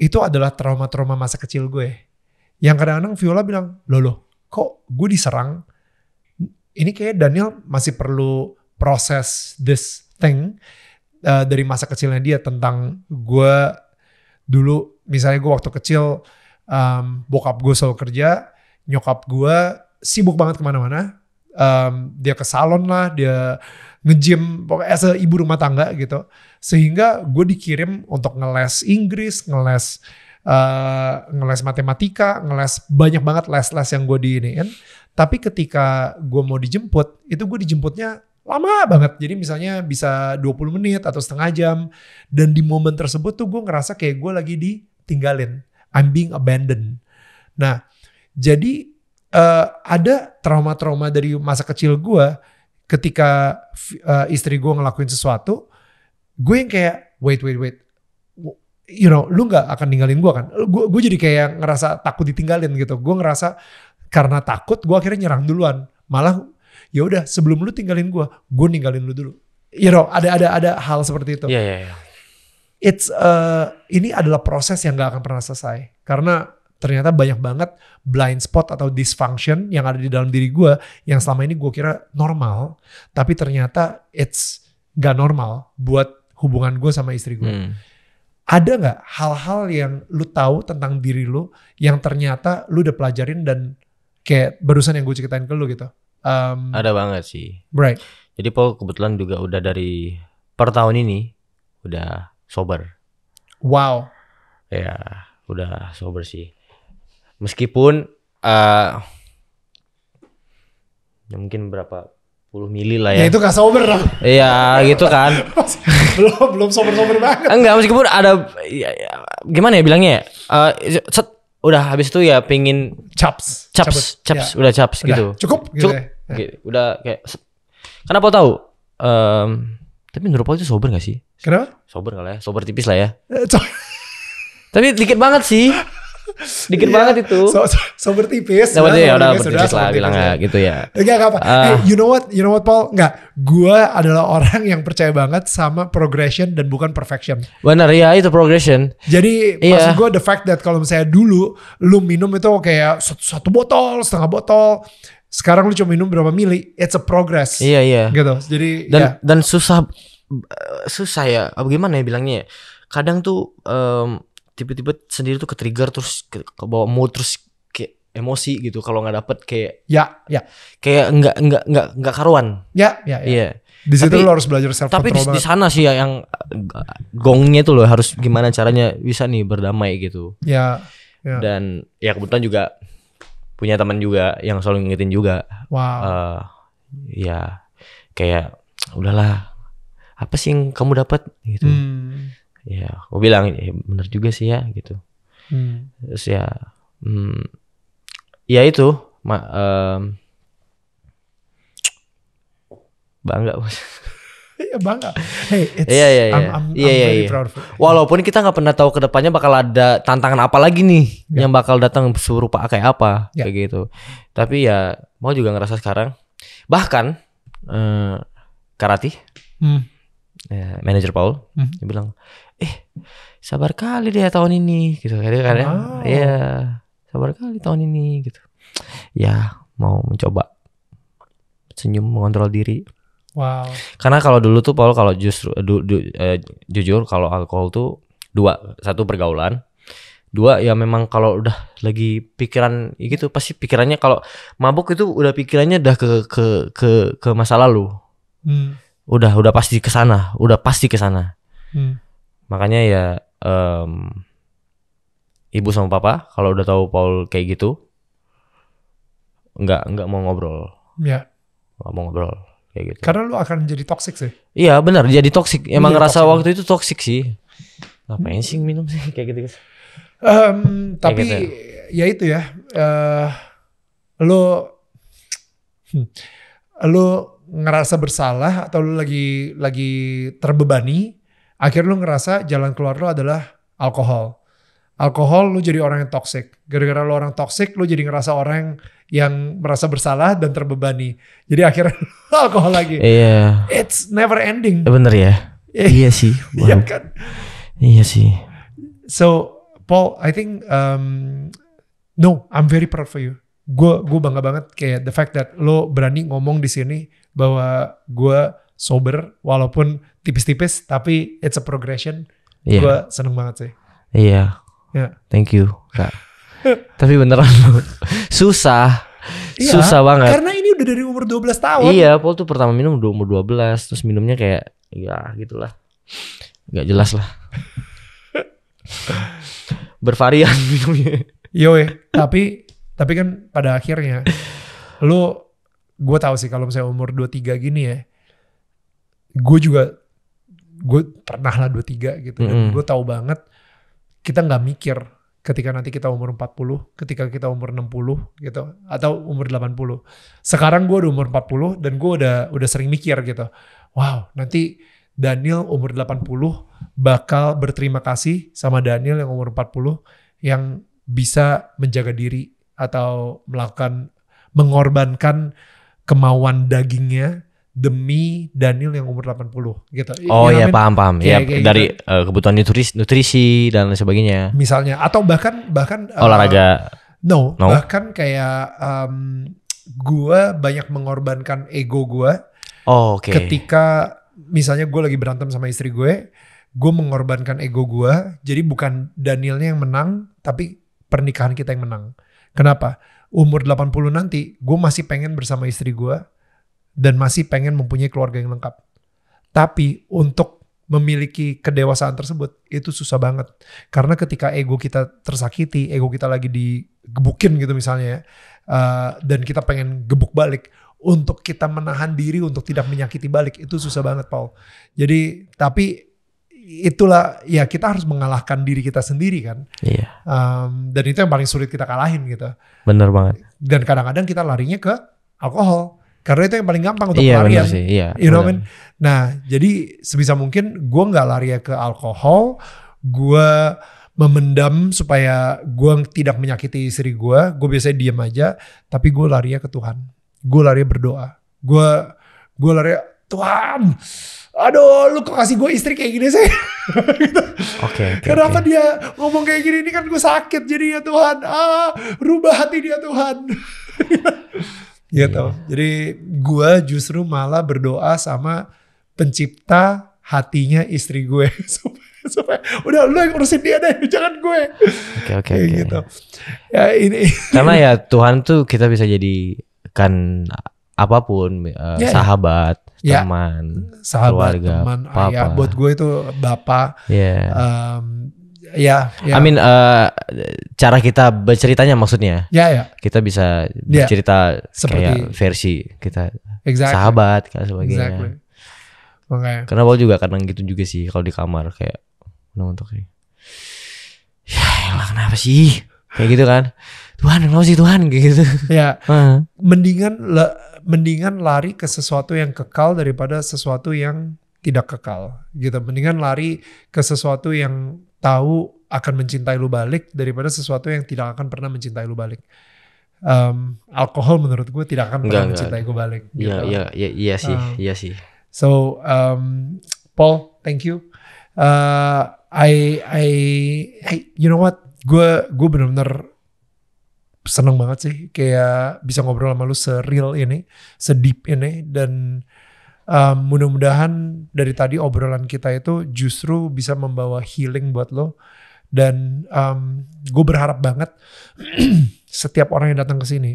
itu adalah trauma-trauma masa kecil gue yang kadang-kadang Viola bilang loh loh kok gue diserang ini kayak Daniel masih perlu proses this thing uh, dari masa kecilnya dia tentang gue dulu misalnya gue waktu kecil um, bokap gue selalu kerja nyokap gue sibuk banget kemana-mana um, dia ke salon lah dia ngejim pokoknya se ibu rumah tangga gitu sehingga gue dikirim untuk ngeles Inggris ngeles uh, ngeles matematika ngeles banyak banget les-les yang gue diiniin tapi ketika gue mau dijemput itu gue dijemputnya lama banget. Jadi misalnya bisa 20 menit atau setengah jam. Dan di momen tersebut tuh gue ngerasa kayak gue lagi ditinggalin. I'm being abandoned. Nah, jadi uh, ada trauma-trauma dari masa kecil gue ketika uh, istri gue ngelakuin sesuatu. Gue yang kayak, wait, wait, wait. You know, lu gak akan ninggalin gue kan? Gue, gue jadi kayak ngerasa takut ditinggalin gitu. Gue ngerasa karena takut gue akhirnya nyerang duluan. Malah ya udah sebelum lu tinggalin gue gue ninggalin lu dulu you know ada ada ada hal seperti itu yeah, yeah, yeah. it's uh, ini adalah proses yang gak akan pernah selesai karena ternyata banyak banget blind spot atau dysfunction yang ada di dalam diri gue yang selama ini gue kira normal tapi ternyata it's gak normal buat hubungan gue sama istri gue hmm. ada nggak hal-hal yang lu tahu tentang diri lu yang ternyata lu udah pelajarin dan kayak barusan yang gue ceritain ke lu gitu Um, ada banget sih. Right. Jadi Paul kebetulan juga udah dari per tahun ini udah sober. Wow. Ya, udah sober sih. Meskipun uh, mungkin berapa puluh mili lah ya. Ya itu gak sober lah. Iya gitu kan. <laughs> belum belum sober sober banget. Enggak meskipun ada ya, ya, gimana ya bilangnya ya. Uh, set, udah habis itu ya pingin chaps, chaps, chaps, chaps, ya. udah chaps udah, gitu cukup gitu cukup ya. Gitu. Udah kayak karena Paul tahu um, tapi menurut Paul itu sober gak sih? Kenapa? Sober kali ya, sober tipis lah ya. Eh, tapi dikit banget sih. Dikit yeah. banget itu. So, so, sober tipis. Nah, nah, ya, udah, tipis, lah tipis, bilang ya. ya. gitu ya. Enggak apa-apa. Uh, hey, you know what? You know what Paul? Enggak. Gua adalah orang yang percaya banget sama progression dan bukan perfection. Benar ya, itu progression. Jadi yeah. maksud gua the fact that kalau misalnya dulu lu minum itu kayak satu, satu botol, setengah botol, sekarang lu cuma minum berapa mili it's a progress iya iya gitu jadi dan ya. dan susah eh, susah ya apa gimana ya bilangnya ya? kadang tuh um, tiba-tiba sendiri tuh ke trigger terus ke, ke bawa mood terus kayak emosi gitu kalau nggak dapet kayak ya ya kayak nggak nggak nggak nggak karuan ya ya, ya. iya yeah. di situ lu harus belajar self tapi di, di sana sih ya yang eh, gongnya tuh lo harus gimana caranya bisa nih berdamai gitu ya, ya. dan ya kebetulan juga punya teman juga yang selalu ngingetin juga. Wow. Uh, ya kayak udahlah apa sih yang kamu dapat gitu. Hmm. Ya, aku bilang ya bener juga sih ya gitu. Hmm. Terus ya hmm, ya itu ma, um, bangga bos. <laughs> Iya bangga. Hey, it's, yeah, yeah, yeah. I'm, iya. I'm, iya, I'm yeah, iya, Walaupun kita nggak pernah tahu kedepannya bakal ada tantangan apa lagi nih yeah. yang bakal datang serupa kayak apa yeah. kayak gitu. Tapi ya mau juga ngerasa sekarang bahkan eh, Karati, hmm. ya, manajer Paul, hmm. dia bilang, eh sabar kali deh tahun ini gitu. kan, kan ya sabar kali tahun ini gitu. Ya mau mencoba senyum mengontrol diri Wow. Karena kalau dulu tuh Paul kalau justru du, du, eh, jujur kalau alkohol tuh dua, satu pergaulan, dua ya memang kalau udah lagi pikiran gitu pasti pikirannya kalau mabuk itu udah pikirannya udah ke ke ke ke masa lalu. Hmm. Udah udah pasti ke sana, udah pasti ke sana. Hmm. Makanya ya um, ibu sama papa kalau udah tahu Paul kayak gitu nggak nggak mau ngobrol. Ya. Yeah. Nggak mau ngobrol kayak gitu. Karena lu akan jadi toxic sih. Iya benar, jadi toxic. Emang iya, ngerasa toxic. waktu itu toxic sih. Ngapain sih minum sih <laughs> kayak gitu. Um, tapi gitu. ya, ya itu ya. Uh, lu hmm, lu ngerasa bersalah atau lu lagi lagi terbebani, akhirnya lu ngerasa jalan keluar lu adalah alkohol alkohol lu jadi orang yang toxic. Gara-gara lu orang toxic lu jadi ngerasa orang yang merasa bersalah dan terbebani. Jadi akhirnya <laughs> alkohol lagi. Iya. It's never ending. Ya bener ya. <laughs> Iya sih. Wow. Iya kan. Iya sih. So Paul, I think um, no, I'm very proud for you. Gue gue bangga banget kayak the fact that lo berani ngomong di sini bahwa gue sober walaupun tipis-tipis tapi it's a progression. Yeah. Gue seneng banget sih. Iya, yeah Ya. Thank you, Kak. Tapi beneran susah. Iya, susah banget. Karena ini udah dari umur 12 tahun. Iya, Paul tuh pertama minum udah umur 12, terus minumnya kayak ya gitulah. nggak jelas lah. Bervarian <laughs> minumnya. Yo tapi tapi kan pada akhirnya lu gue tau sih kalau misalnya umur 23 gini ya gue juga gue pernah lah 23 gitu kan. mm -hmm. gue tau banget kita nggak mikir ketika nanti kita umur 40, ketika kita umur 60 gitu atau umur 80. Sekarang gue udah umur 40 dan gue udah udah sering mikir gitu. Wow, nanti Daniel umur 80 bakal berterima kasih sama Daniel yang umur 40 yang bisa menjaga diri atau melakukan mengorbankan kemauan dagingnya demi Daniel yang umur 80 gitu. Oh iya, iya paham paham. Kayak, ya iya, kayak dari gitu. uh, kebutuhan nutrisi, nutrisi dan sebagainya. Misalnya atau bahkan bahkan eh, olahraga. Uh, no, no, bahkan kayak um, gua banyak mengorbankan ego gua. Oh, oke. Okay. Ketika misalnya gue lagi berantem sama istri gue, gue mengorbankan ego gue. Jadi bukan Danielnya yang menang, tapi pernikahan kita yang menang. Kenapa? Umur 80 nanti, gue masih pengen bersama istri gue dan masih pengen mempunyai keluarga yang lengkap. Tapi untuk memiliki kedewasaan tersebut itu susah banget. Karena ketika ego kita tersakiti, ego kita lagi digebukin gitu misalnya uh, dan kita pengen gebuk balik, untuk kita menahan diri untuk tidak menyakiti balik itu susah banget Paul. Jadi tapi itulah ya kita harus mengalahkan diri kita sendiri kan. Iya. Um, dan itu yang paling sulit kita kalahin gitu. Bener banget. Dan kadang-kadang kita larinya ke alkohol karena itu yang paling gampang untuk iya, pelarian. Sih, iya, you know bener. mean? Nah, jadi sebisa mungkin gue nggak lari ke alkohol, gue memendam supaya gue tidak menyakiti istri gue. Gue biasanya diem aja, tapi gue lari ke Tuhan. Gue lari berdoa. Gue gue lari Tuhan. Aduh, lu kok kasih gue istri kayak gini sih? <laughs> Gitu. Oke. Okay, okay, Kenapa okay. dia ngomong kayak gini? Ini kan gue sakit jadi ya Tuhan. Ah, rubah hati dia Tuhan. <laughs> gitu. Iya iya. Yeah. Jadi gue justru malah berdoa sama pencipta hatinya istri gue <laughs> supaya, supaya udah lu yang ngurusin dia deh, jangan gue. Oke oke oke. Gitu. Ya ini. Karena <laughs> ya Tuhan tuh kita bisa jadi kan apapun uh, eh, yeah, ya. sahabat, yeah. teman, sahabat, keluarga, teman, papa. ayah. Buat gue itu bapak. Yeah. Iya. Um, ya, ya. I mean uh, cara kita berceritanya maksudnya. Ya ya. Kita bisa ya. bercerita ya, seperti kayak versi kita exactly. sahabat kayak sebagainya. Exactly. Okay. Karena Paul juga kadang gitu juga sih kalau di kamar kayak nonton kayak ya elah kenapa sih kayak gitu kan Tuhan kenapa sih Tuhan kayak gitu ya uh. <laughs> mendingan le, mendingan lari ke sesuatu yang kekal daripada sesuatu yang tidak kekal gitu mendingan lari ke sesuatu yang tahu akan mencintai lu balik daripada sesuatu yang tidak akan pernah mencintai lu balik. Um, alkohol menurut gue tidak akan pernah mencintai gue balik. Iya gitu. iya iya iya sih um, sih. So um, Paul, thank you. Uh, I I hey, you know what? Gue gue benar-benar seneng banget sih kayak bisa ngobrol sama lu seril ini, sedip ini dan um, mudah-mudahan dari tadi obrolan kita itu justru bisa membawa healing buat lo dan um, gue berharap banget <clears throat> setiap orang yang datang ke sini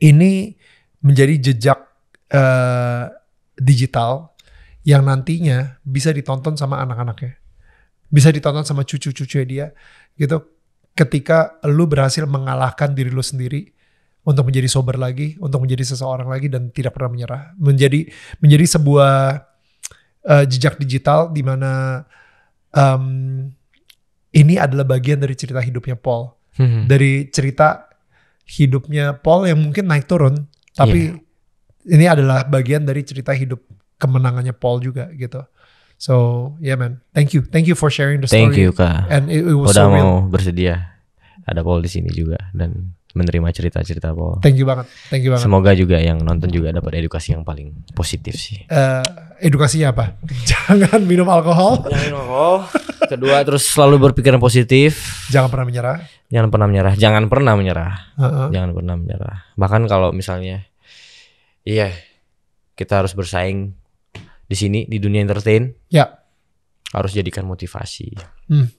ini menjadi jejak uh, digital yang nantinya bisa ditonton sama anak-anaknya bisa ditonton sama cucu-cucu dia gitu ketika lu berhasil mengalahkan diri lu sendiri untuk menjadi sober lagi, untuk menjadi seseorang lagi dan tidak pernah menyerah. Menjadi menjadi sebuah uh, jejak digital di mana um, ini adalah bagian dari cerita hidupnya Paul. Hmm. Dari cerita hidupnya Paul yang mungkin naik turun, tapi yeah. ini adalah bagian dari cerita hidup kemenangannya Paul juga gitu. So, yeah man. Thank you. Thank you for sharing the story. Thank you, Kak. And it, it was Udah so real. bersedia ada Paul di sini juga dan menerima cerita-cerita Paul. Thank you banget, thank you banget. Semoga juga yang nonton juga dapat edukasi yang paling positif sih. Uh, edukasinya apa? <laughs> Jangan minum alkohol. Jangan minum alkohol. Kedua terus selalu berpikiran positif. Jangan pernah menyerah. Jangan pernah menyerah. Jangan pernah menyerah. Uh -uh. Jangan pernah menyerah. Bahkan kalau misalnya, iya kita harus bersaing di sini di dunia entertain. Ya. Harus jadikan motivasi. Hmm.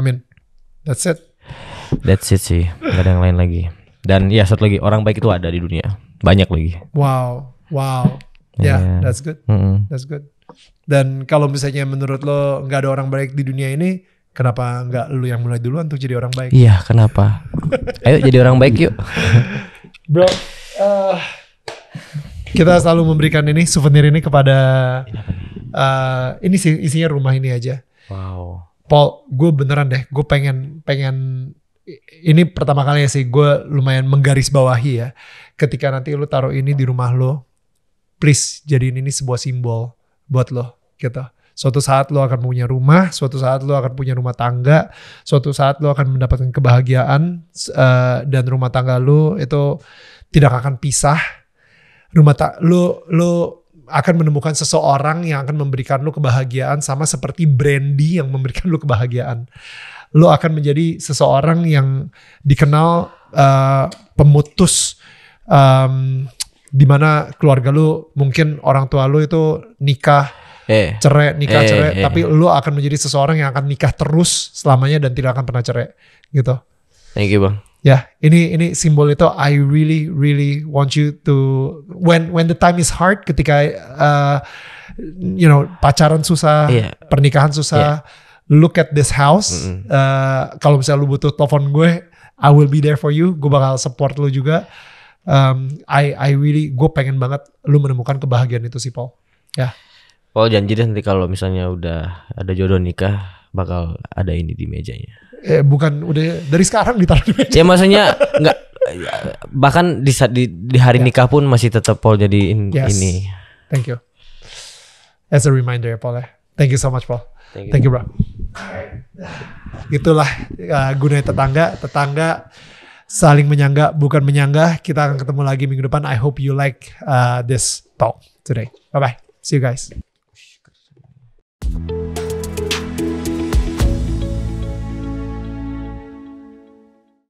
Amin. That's it. That's it sih. Gak ada yang lain lagi. Dan ya satu lagi orang baik itu ada di dunia banyak lagi. Wow, wow, ya yeah, yeah. that's good, mm -hmm. that's good. Dan kalau misalnya menurut lo nggak ada orang baik di dunia ini, kenapa nggak lo yang mulai duluan untuk jadi orang baik? Iya, kenapa? <laughs> Ayo jadi orang baik yuk, bro. Uh, kita selalu memberikan ini souvenir ini kepada uh, ini sih isinya rumah ini aja. Wow. Paul, gue beneran deh, gue pengen pengen ini pertama kali sih gue lumayan menggaris menggarisbawahi ya. Ketika nanti lu taruh ini di rumah lo, please Jadi ini sebuah simbol buat lo gitu. Suatu saat lo akan punya rumah, suatu saat lo akan punya rumah tangga, suatu saat lo akan mendapatkan kebahagiaan uh, dan rumah tangga lo itu tidak akan pisah. Rumah tak lo lo akan menemukan seseorang yang akan memberikan lo kebahagiaan sama seperti Brandy yang memberikan lo kebahagiaan lo akan menjadi seseorang yang dikenal uh, pemutus um, mana keluarga lo mungkin orang tua lo itu nikah eh, cerai nikah eh, cerai eh, tapi lo akan menjadi seseorang yang akan nikah terus selamanya dan tidak akan pernah cerai gitu thank you bang ya yeah, ini ini simbol itu I really really want you to when when the time is hard ketika uh, you know pacaran susah yeah. pernikahan susah yeah look at this house. Mm -hmm. uh, kalau misalnya lu butuh telepon gue, I will be there for you. Gue bakal support lu juga. Um, I I really gue pengen banget lu menemukan kebahagiaan itu sih Paul. Ya. Yeah. Paul janji deh nanti kalau misalnya udah ada jodoh nikah bakal ada ini di mejanya. Eh, bukan udah dari sekarang ditaruh di meja. Ya maksudnya nggak bahkan di, di, di hari yeah. nikah pun masih tetap Paul jadi in, yes. ini. Thank you. As a reminder ya Paul eh. Thank you so much Paul. Thank you, Thank you bro. Itulah uh, gunanya tetangga. Tetangga saling menyangga, bukan menyangga. Kita akan ketemu lagi minggu depan. I hope you like uh, this talk today. Bye bye. See you guys.